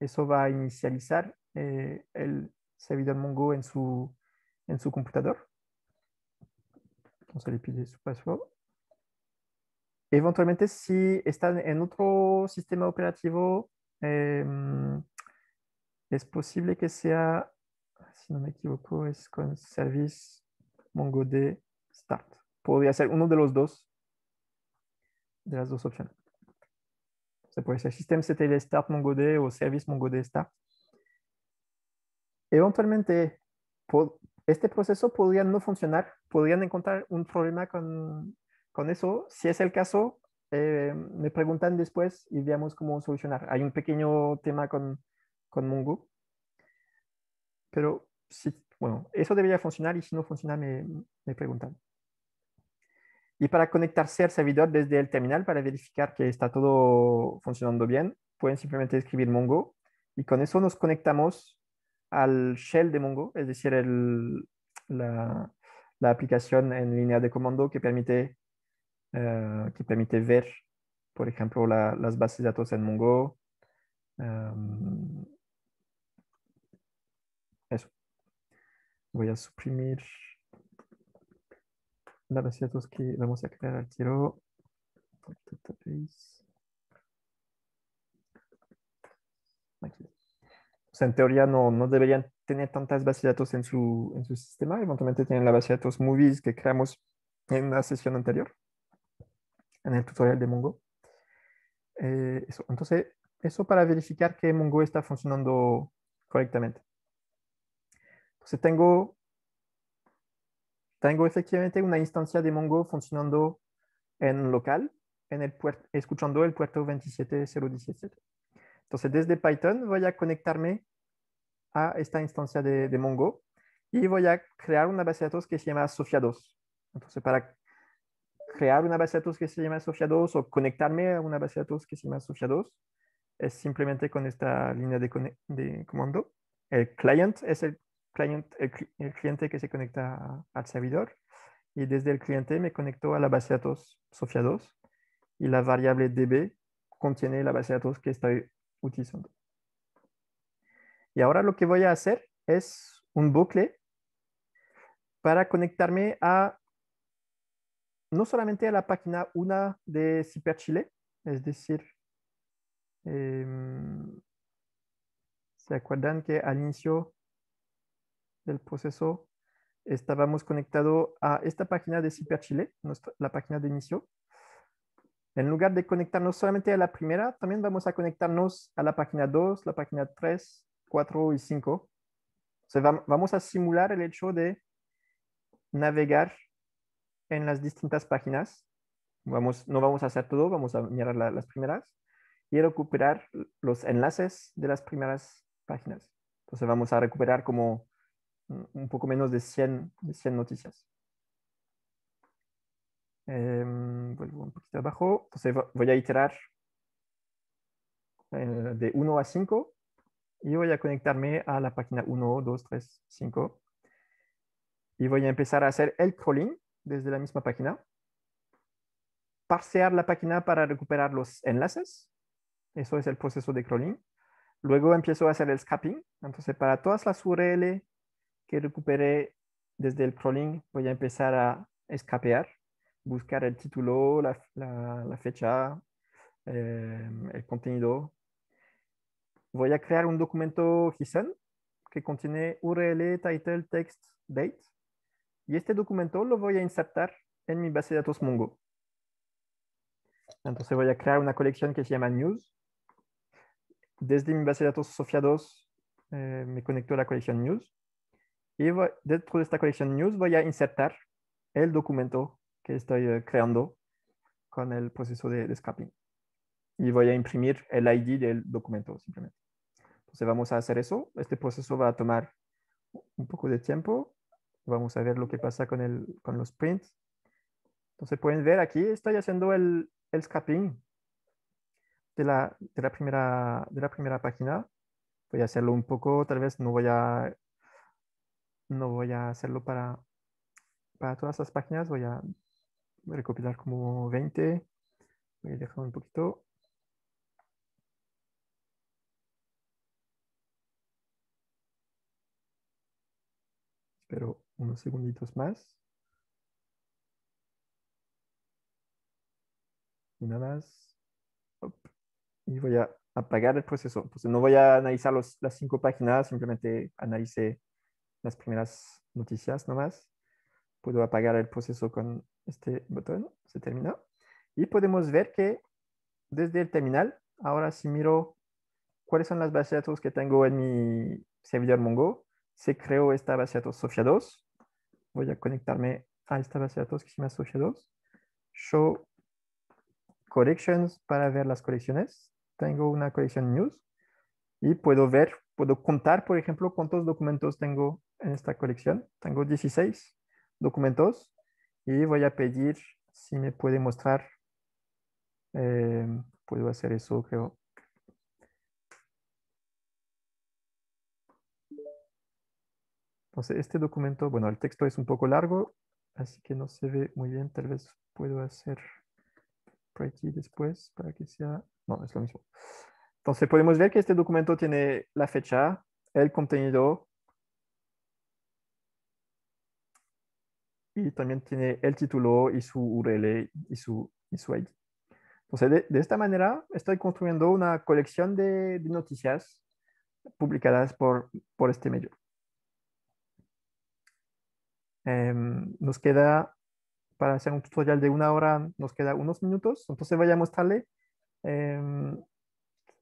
Eso va a inicializar eh, el servidor Mongo en su, en su computador. Entonces le pide su password. Eventualmente, si están en otro sistema operativo, Em, es posible que sea, si no me equivoco, es con service MongoD Start. Podría ser uno de los dos, de las dos opciones. Se puede ser Systemctl Start MongoD o Service MongoD Start. Eventualmente, este proceso podría no funcionar, podrían encontrar un problema con, con eso. Si es el caso, eh, me preguntan después y veamos cómo solucionar. Hay un pequeño tema con, con Mongo, pero sí, bueno, eso debería funcionar y si no funciona me, preguntan. Y para conectarse al servidor desde el terminal para verificar que está todo funcionando bien, pueden simplemente escribir Mongo y con eso nos conectamos al shell de Mongo, es decir, la, la aplicación en línea de comando que permite eh, que permite ver, por ejemplo, la, las bases de datos en Mongo. Em, eso. Voy a suprimir la base de datos que vamos a crear al tiro. Aquí. O sea, en teoría no, no, deberían tener tantas bases de datos en su, en su sistema. Eventualmente tienen la base de datos movies que creamos en la sesión anterior en el tutorial de Mongo. Eh, eso. Entonces, eso para verificar que Mongo está funcionando correctamente. Entonces, tengo, tengo efectivamente una instancia de Mongo funcionando en local, en el escuchando el puerto 27017. Entonces, desde Python voy a conectarme a esta instancia de, de Mongo y voy a crear una base de datos que se llama Sofia2. Entonces, para crear una base de datos que se llama Sofia 2 o conectarme a una base de datos que se llama Sofia 2 es simplemente con esta línea de, comando. El client es el, el, cliente que se conecta al servidor y desde el cliente me conecto a la base de datos Sofia 2 y la variable db contiene la base de datos que estoy utilizando. Y ahora lo que voy a hacer es un bucle para conectarme a no solamente a la página 1 de Chile, es decir, em, ¿se acuerdan que al inicio del proceso estábamos conectados a esta página de nuestra la página de inicio? En lugar de conectarnos solamente a la primera, también vamos a conectarnos a la página 2, la página 3, 4 y 5. vamos a simular el hecho de navegar en las distintas páginas. Vamos, no vamos a hacer todo, vamos a mirar las primeras y recuperar los enlaces de las primeras páginas. Entonces vamos a recuperar como un poco menos de 100, 100 noticias. Em, vuelvo un poquito abajo. Entonces voy a iterar eh, de 1 a 5 y voy a conectarme a la página 1, 2, 3, 5. Y voy a empezar a hacer el crawling desde la misma página, parsear la página para recuperar los enlaces, eso es el proceso de crawling, luego empiezo a hacer el scrapping, entonces para todas las URL que recuperé desde el crawling voy a empezar a escapear, buscar el título, la, fecha, eh, el contenido. Voy a crear un documento JSON que contiene URL, title, text, date y este documento lo voy a insertar en mi base de datos Mongo. Entonces voy a crear una colección que se llama News. Desde mi base de datos Sofia 2 eh, me conecto a la colección News. Y dentro de esta colección News voy a insertar el documento que estoy eh, creando con el proceso de, de Y voy a imprimir el ID del documento simplemente. Entonces vamos a hacer eso. Este proceso va a tomar un poco de tiempo. Vamos a ver lo que pasa con, el, con los prints. Entonces pueden ver aquí, estoy haciendo el, el de la, la, primera, de la primera página. Voy a hacerlo un poco, tal vez no voy a, no voy a hacerlo para, para todas las páginas. Voy a recopilar como 20. Voy a dejar un poquito. Pero unos segunditos más. Y nada más. Y voy a apagar el proceso. Pues, no voy a analizar las cinco páginas, simplemente analice las primeras noticias nomás. Puedo apagar el proceso con este botón. Se terminó. Y podemos ver que desde el terminal, ahora si miro cuáles son las bases de datos que tengo en mi servidor Mongo, se creó esta base de datos Sofia 2 voy a conectarme a esta base de datos que se me Social Show collections para ver las colecciones. Tengo una colección news y puedo ver, puedo contar, por ejemplo, cuántos documentos tengo en esta colección. Tengo 16 documentos y voy a pedir si me puede mostrar. Eh, puedo hacer eso, creo, Entonces, este documento, bueno, el texto es un poco largo, así que no se ve muy bien. Tal vez puedo hacer por después para que sea... No, es lo mismo. Entonces, podemos ver que este documento tiene la fecha, el contenido, y también tiene el título y su URL y su, ID. Entonces, de, esta manera estoy construyendo una colección de, de noticias publicadas por, por este medio. Em, nos queda, para hacer un tutorial de una hora, nos queda unos minutos. Entonces voy a mostrarle, em,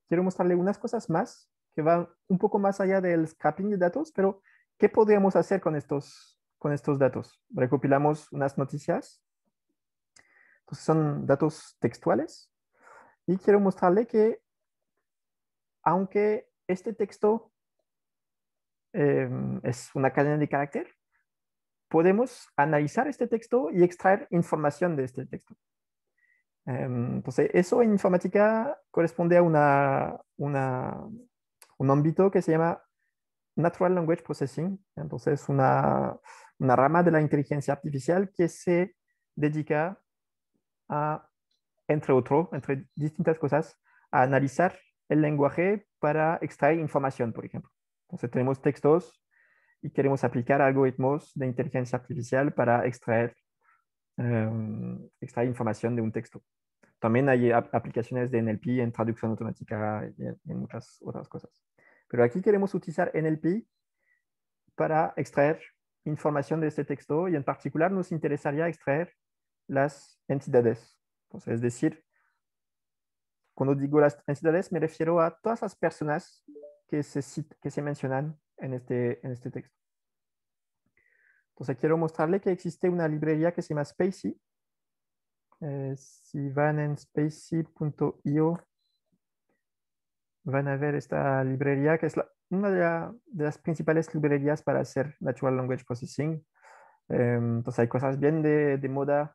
quiero mostrarle unas cosas más que van un poco más allá del scrapping de datos, pero ¿qué podríamos hacer con estos, con estos datos? Recopilamos unas noticias. Entonces son datos textuales. Y quiero mostrarle que aunque este texto em, es una cadena de carácter, podemos analizar este texto y extraer información de este texto. Entonces, em, pues, eh, eso en informática corresponde a una, un ámbito que se llama Natural Language Processing. Entonces, una, una rama de la inteligencia artificial que se dedica a, entre otros, entre distintas cosas, a analizar el lenguaje para extraer información, por ejemplo. Entonces, tenemos textos y queremos aplicar algoritmos de inteligencia artificial para extraer, em, extraer información de un texto. También hay aplicaciones de NLP en traducción automática y en, muchas otras cosas. Pero aquí queremos utilizar NLP para extraer información de este texto y en particular nos interesaría extraer las entidades. es decir, cuando digo las entidades me refiero a todas las personas que se, que se mencionan en este, en este texto. Entonces quiero mostrarle que existe una librería que se llama Spacey. Eh, si van en spacey.io van a ver esta librería que es una de, las principales librerías para hacer Natural Language Processing. Em, entonces hay cosas bien de, moda.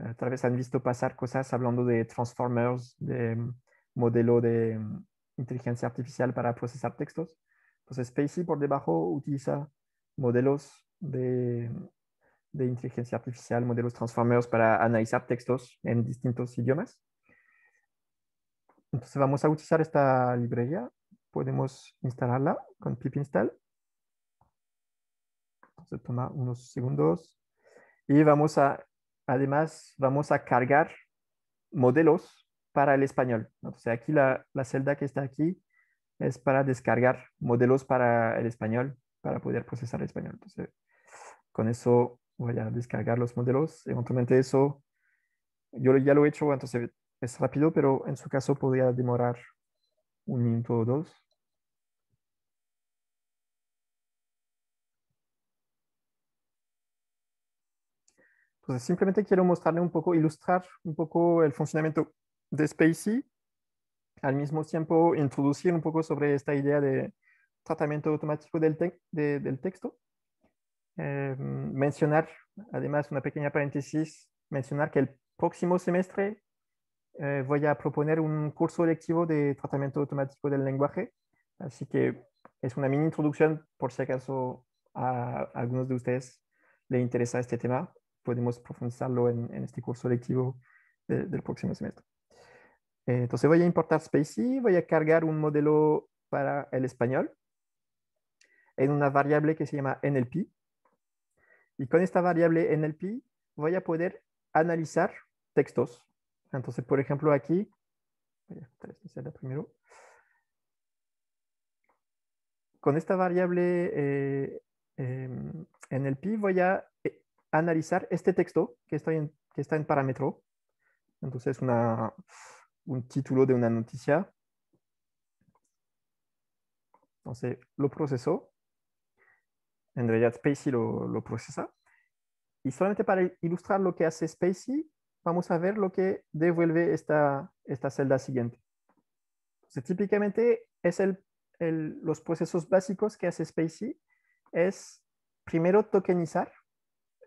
Eh, tal vez han visto pasar cosas hablando de transformers, de modelo de mm, inteligencia artificial para procesar textos. Entonces, Spacey por debajo utiliza modelos de, inteligencia artificial, modelos transformados para analizar textos en distintos idiomas. Entonces vamos a utilizar esta librería. Podemos instalarla con pip install. Se toma unos segundos. Y vamos a, además, vamos a cargar modelos para el español. Entonces aquí la celda que está aquí es para descargar modelos para el español, para poder procesar el español. Entonces, con eso voy a descargar los modelos. Eventualmente eso, yo ya lo he hecho, entonces es rápido, pero en su caso podría demorar un minuto o dos. Entonces, simplemente quiero mostrarle un poco, ilustrar un poco el funcionamiento de Spacey al mismo tiempo introducir un poco sobre esta idea de tratamiento automático del, texto. Eh, mencionar, además, una pequeña paréntesis, mencionar que el próximo semestre eh, voy a proponer un curso lectivo de tratamiento automático del lenguaje, así que es una mini introducción por si acaso a, algunos de ustedes le interesa este tema. Podemos profundizarlo en, este curso lectivo del próximo semestre. Eh, entonces voy a importar Spacey, voy a cargar un modelo para el español en una variable que se llama NLP. Y con esta variable NLP voy a poder analizar textos. Entonces, por ejemplo, aquí, voy a este primero. Con esta variable eh, em, NLP voy a eh, analizar este texto que, estoy en, que está en parámetro. Entonces, una, un título de una noticia. Entonces lo procesó. En realidad Spacey lo, procesa. Y solamente para ilustrar lo que hace Spacey, vamos a ver lo que devuelve esta, celda siguiente. Entonces, típicamente es el, los procesos básicos que hace Spacey es primero tokenizar,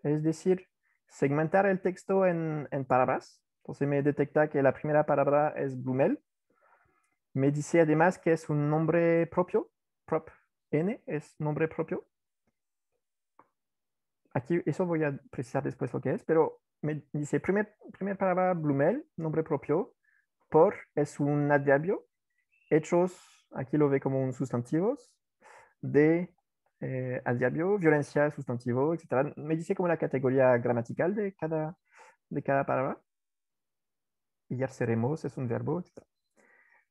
es decir, segmentar el texto en, en palabras entonces me detecta que la primera palabra es Blumel. Me dice además que es un nombre propio, prop n es nombre propio. Aquí eso voy a precisar después lo que es, pero me dice primer, primera palabra Blumel, nombre propio, por es un adverbio, hechos, aquí lo ve como un sustantivo, de eh, violencia, sustantivo, etc. Me dice como la categoría gramatical de cada, de cada palabra y ya seremos es un verbo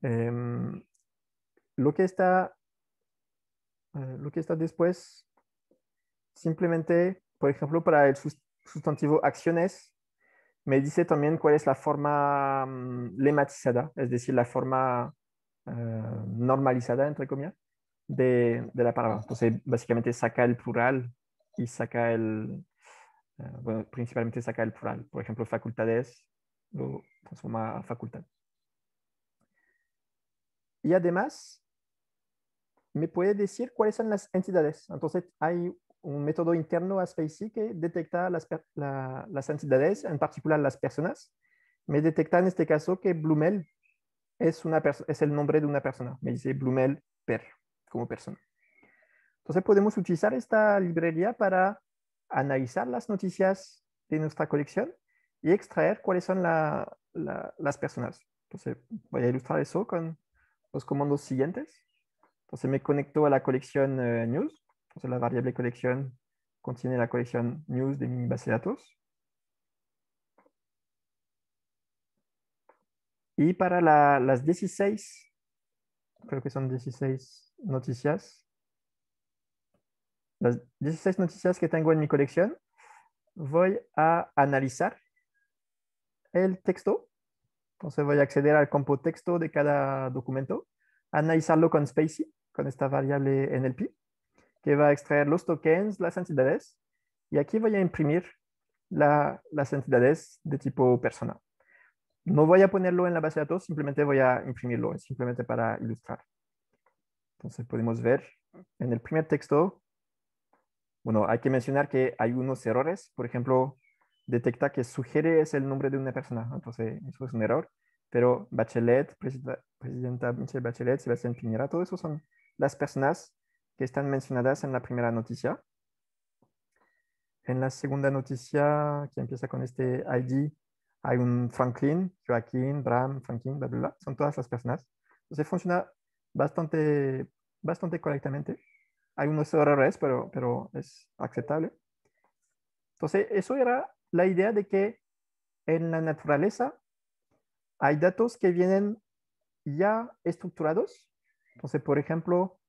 em, lo, que está, eh, lo que está después, simplemente, por ejemplo, para el sustantivo acciones, me dice también cuál es la forma mm, lematizada, es decir, la forma eh, normalizada, entre comillas, de, la palabra. Entonces, básicamente saca el plural y saca el, eh, bueno, principalmente saca el plural. Por ejemplo, facultades, lo transforma a facultad. Y además, me puede decir cuáles son las entidades. Entonces, hay un método interno a Spacey que detecta las, entidades, en particular las personas. Me detecta en este caso que Blumel es, una es el nombre de una persona. Me dice Blumel Per como persona. Entonces podemos utilizar esta librería para analizar las noticias de nuestra colección y extraer cuáles son las personas. Entonces, voy a ilustrar eso con los comandos siguientes. Entonces, me conecto a la colección eh, news. la variable colección contiene la colección news de mi base de datos. Y para las 16, creo que son 16 noticias, las 16 noticias que tengo en mi colección, voy a analizar el texto. Entonces voy a acceder al campo texto de cada documento, analizarlo con Spacey, con esta variable NLP que va a extraer los tokens, las entidades, y aquí voy a imprimir las entidades de tipo persona. No voy a ponerlo en la base de datos, simplemente voy a imprimirlo, simplemente para ilustrar. Entonces podemos ver en el primer texto, bueno, hay que mencionar que hay unos errores, por ejemplo, detecta que sugiere es el nombre de una persona, entonces eso es un error. Pero Bachelet, presidenta, Michelle Bachelet, Sebastián Piñera, todo eso son las personas que están mencionadas en la primera noticia. En la segunda noticia, que empieza con este ID, hay un Franklin, Joaquín, Bram, Franklin, bla, bla, bla. Son todas las personas. Entonces funciona bastante, bastante correctamente. Hay unos errores, pero, pero es aceptable. Entonces, eso era la idea de que en la naturaleza hay datos que vienen ya estructurados. Entonces, por ejemplo,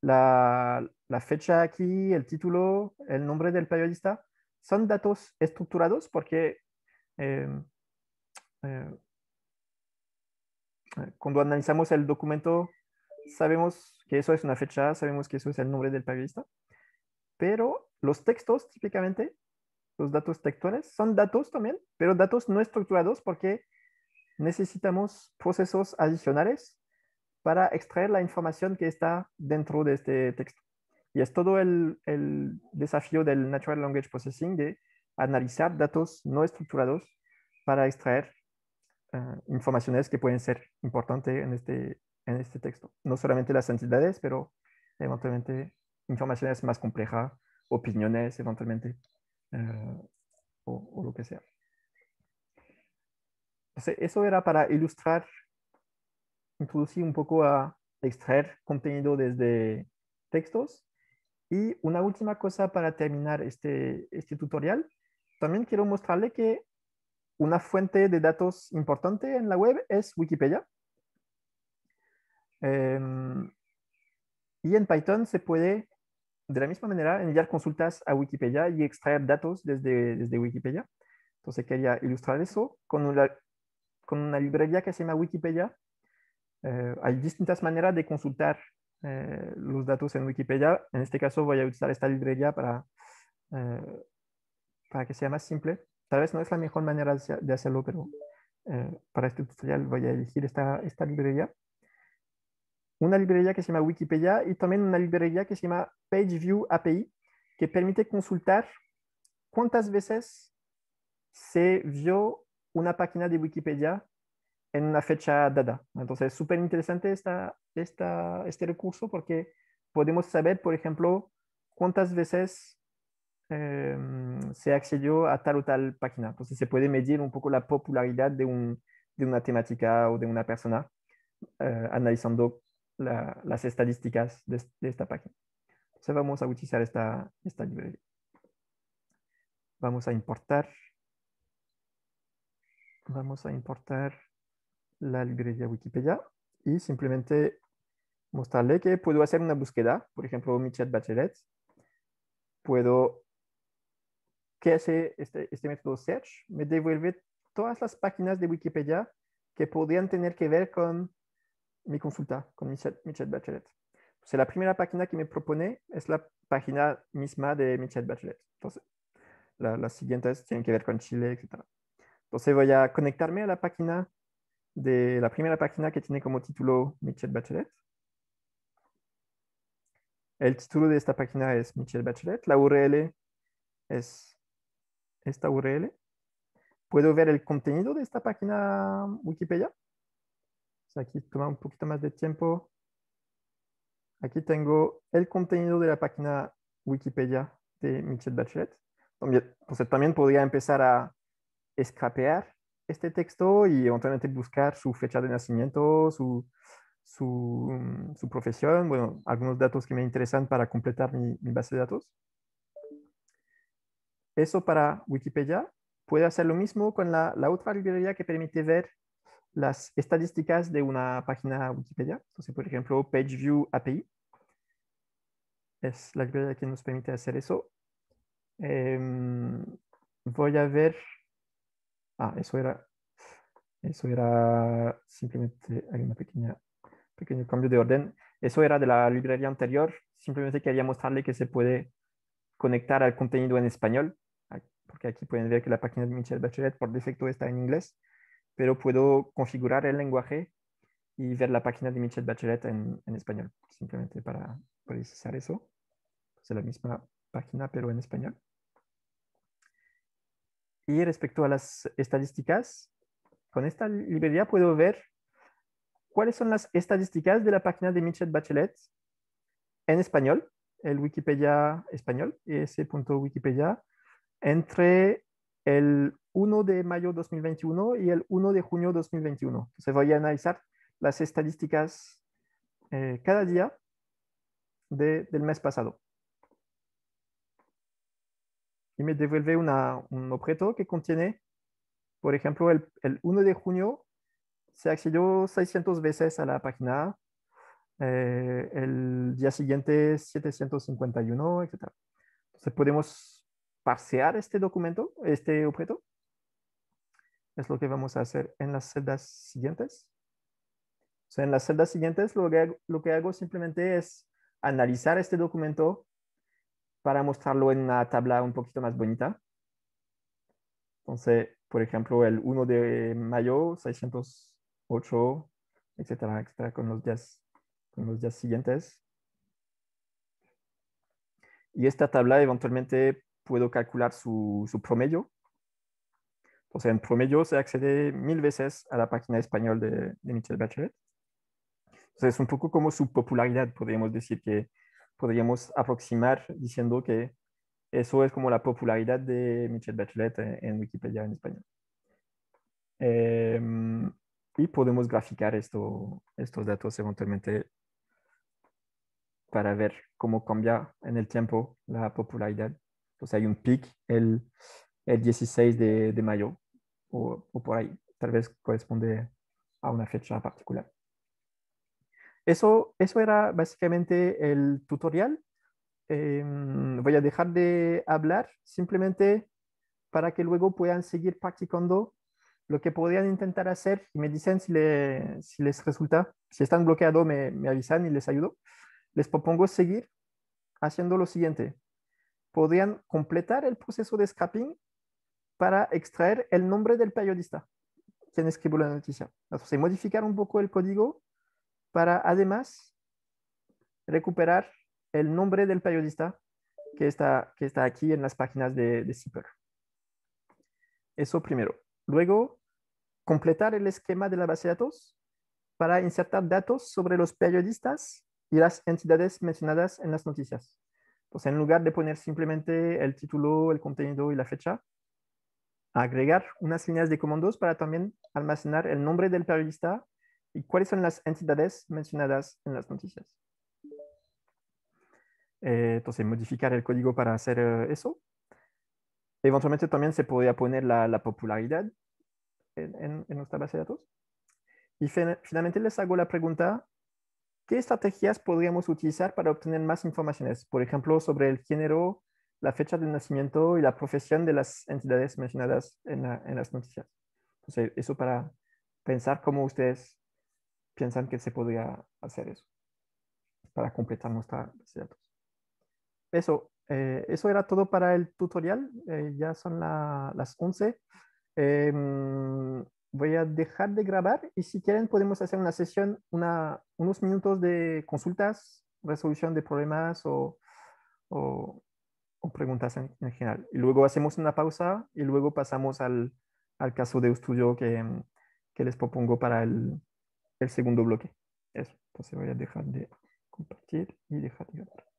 la, fecha aquí, el título, el nombre del periodista, son datos estructurados porque em, em, eh, cuando analizamos el documento sabemos que eso es una fecha, sabemos que eso es el nombre del periodista, pero los textos típicamente los datos textuales son datos también, pero datos no estructurados porque necesitamos procesos adicionales para extraer la información que está dentro de este texto. Y es todo el, desafío del Natural Language Processing de analizar datos no estructurados para extraer eh, informaciones que pueden ser importantes en este, en este texto. No solamente las entidades, pero eventualmente informaciones más complejas, opiniones eventualmente. Eh, o, lo que sea. eso era para ilustrar, introducir un poco a extraer contenido desde textos. Y una última cosa para terminar este, este tutorial. También quiero mostrarle que una fuente de datos importante en la web es Wikipedia. Em, y en Python se puede de la misma manera, enviar consultas a Wikipedia y extraer datos desde, desde Wikipedia. Entonces quería ilustrar eso con una, con una librería que se llama Wikipedia. Eh, hay distintas maneras de consultar eh, los datos en Wikipedia. En este caso voy a utilizar esta librería para, eh, para que sea más simple. Tal vez no es la mejor manera de hacerlo, pero para este tutorial voy a elegir esta, esta librería una librería que se llama Wikipedia y también una librería que se llama PageView API, que permite consultar cuántas veces se vio una página de Wikipedia en una fecha dada. Entonces, súper interesante esta, este recurso porque podemos saber, por ejemplo, cuántas veces em, se accedió a tal o tal página. Entonces, se puede medir un poco la popularidad de, una temática o de una persona eh, analizando las estadísticas de, esta página. Entonces vamos a utilizar esta, esta librería. Vamos a importar. Vamos a importar la librería Wikipedia y simplemente mostrarle que puedo hacer una búsqueda, por ejemplo, mi chat bachelet, puedo, ¿qué hace este, este, método search? Me devuelve todas las páginas de Wikipedia que podrían tener que ver con mi consulta con Michelle, Bachelet. Pues, la primera página que me propone es la página misma de Michelle Bachelet. Entonces, las siguientes tienen que ver con Chile, etc. Entonces voy a conectarme a la página de la primera página que tiene como título Michelle Bachelet. El título de esta página es Michelle Bachelet. La URL es esta URL. Puedo ver el contenido de esta página Wikipedia aquí toma un poquito más de tiempo. Aquí tengo el contenido de la página Wikipedia de Michelle Bachelet. También, podría empezar a escapear este texto y eventualmente buscar su fecha de nacimiento, su, su, mm, profesión, bueno, algunos datos que me interesan para completar mi, base de datos. Eso para Wikipedia. Puede hacer lo mismo con la, la otra librería que permite ver las estadísticas de una página Wikipedia. Entonces, por ejemplo, PageView API es la librería que nos permite hacer eso. Em, voy a ver... Ah, eso era... Eso era simplemente... Hay un pequeña pequeño cambio de orden. Eso era de la librería anterior. Simplemente quería mostrarle que se puede conectar al contenido en español, porque aquí pueden ver que la página de Michelle Bachelet por defecto está en inglés pero puedo configurar el lenguaje y ver la página de Michel bachelet en, español, simplemente para precisar eso. Es la misma página, pero en español. Y respecto a las estadísticas, con esta librería puedo ver cuáles son las estadísticas de la página de Michel Bachelet en español, el Wikipedia español, ese punto Wikipedia, entre el 1 de mayo 2021 y el 1 de junio 2021. Se voy a analizar las estadísticas eh, cada día del mes pasado. Y me devuelve un objeto que contiene, por ejemplo, el, 1 de junio se accedió 600 veces a la página, eh, el día siguiente 751, etc. Entonces podemos parsear este documento, este objeto. Es lo que vamos a hacer en las celdas siguientes. O sea, en las celdas siguientes lo que, hago, lo que hago simplemente es analizar este documento para mostrarlo en una tabla un poquito más bonita. Entonces, por ejemplo, el 1 de mayo, 608, etcétera, etcétera, con los días, con los días siguientes. Y esta tabla eventualmente puedo calcular su, su promedio. sea, en promedio se accede mil veces a la página español de, de Michelle Bachelet. Entonces, es un poco como su popularidad, podríamos decir que podríamos aproximar diciendo que eso es como la popularidad de Michelle Bachelet eh, en, Wikipedia en español. Em, y podemos graficar esto, estos datos eventualmente para ver cómo cambia en el tiempo la popularidad pues hay un pic el, el 16 de, mayo o, por ahí, tal vez corresponde a una fecha particular. Eso, eso era básicamente el tutorial. Em, voy a dejar de hablar simplemente para que luego puedan seguir practicando lo que podrían intentar hacer y me dicen si, si les resulta. Si están bloqueados, me, me avisan y les ayudo. Les propongo seguir haciendo lo siguiente podrían completar el proceso de scrapping para extraer el nombre del periodista quien escribió la noticia. Entonces, modificar un poco el código para además recuperar el nombre del periodista que está, que está aquí en las páginas de, de Zipper. Eso primero. Luego, completar el esquema de la base de datos para insertar datos sobre los periodistas y las entidades mencionadas en las noticias. Entonces, en lugar de poner simplemente el título, el contenido y la fecha, agregar unas líneas de comandos para también almacenar el nombre del periodista y cuáles son las entidades mencionadas en las noticias. Eh, entonces, modificar el código para hacer eh, eso. Eventualmente también se podría poner la, popularidad en, en, nuestra base de datos. Y finalmente les hago la pregunta ¿Qué estrategias podríamos utilizar para obtener más informaciones? Por ejemplo, sobre el género, la fecha de nacimiento y la profesión de las entidades mencionadas en, las noticias. eso para pensar cómo ustedes piensan que se podría hacer eso para completar nuestra base datos. Eso, eh, eso era todo para el tutorial. Eh, ya son las 11 voy a dejar de grabar y si quieren podemos hacer una sesión, unos minutos de consultas, resolución de problemas o, preguntas en, general. Y luego hacemos una pausa y luego pasamos al, caso de estudio que, que, les propongo para el, el segundo bloque. Eso, entonces voy a dejar de compartir y dejar de grabar.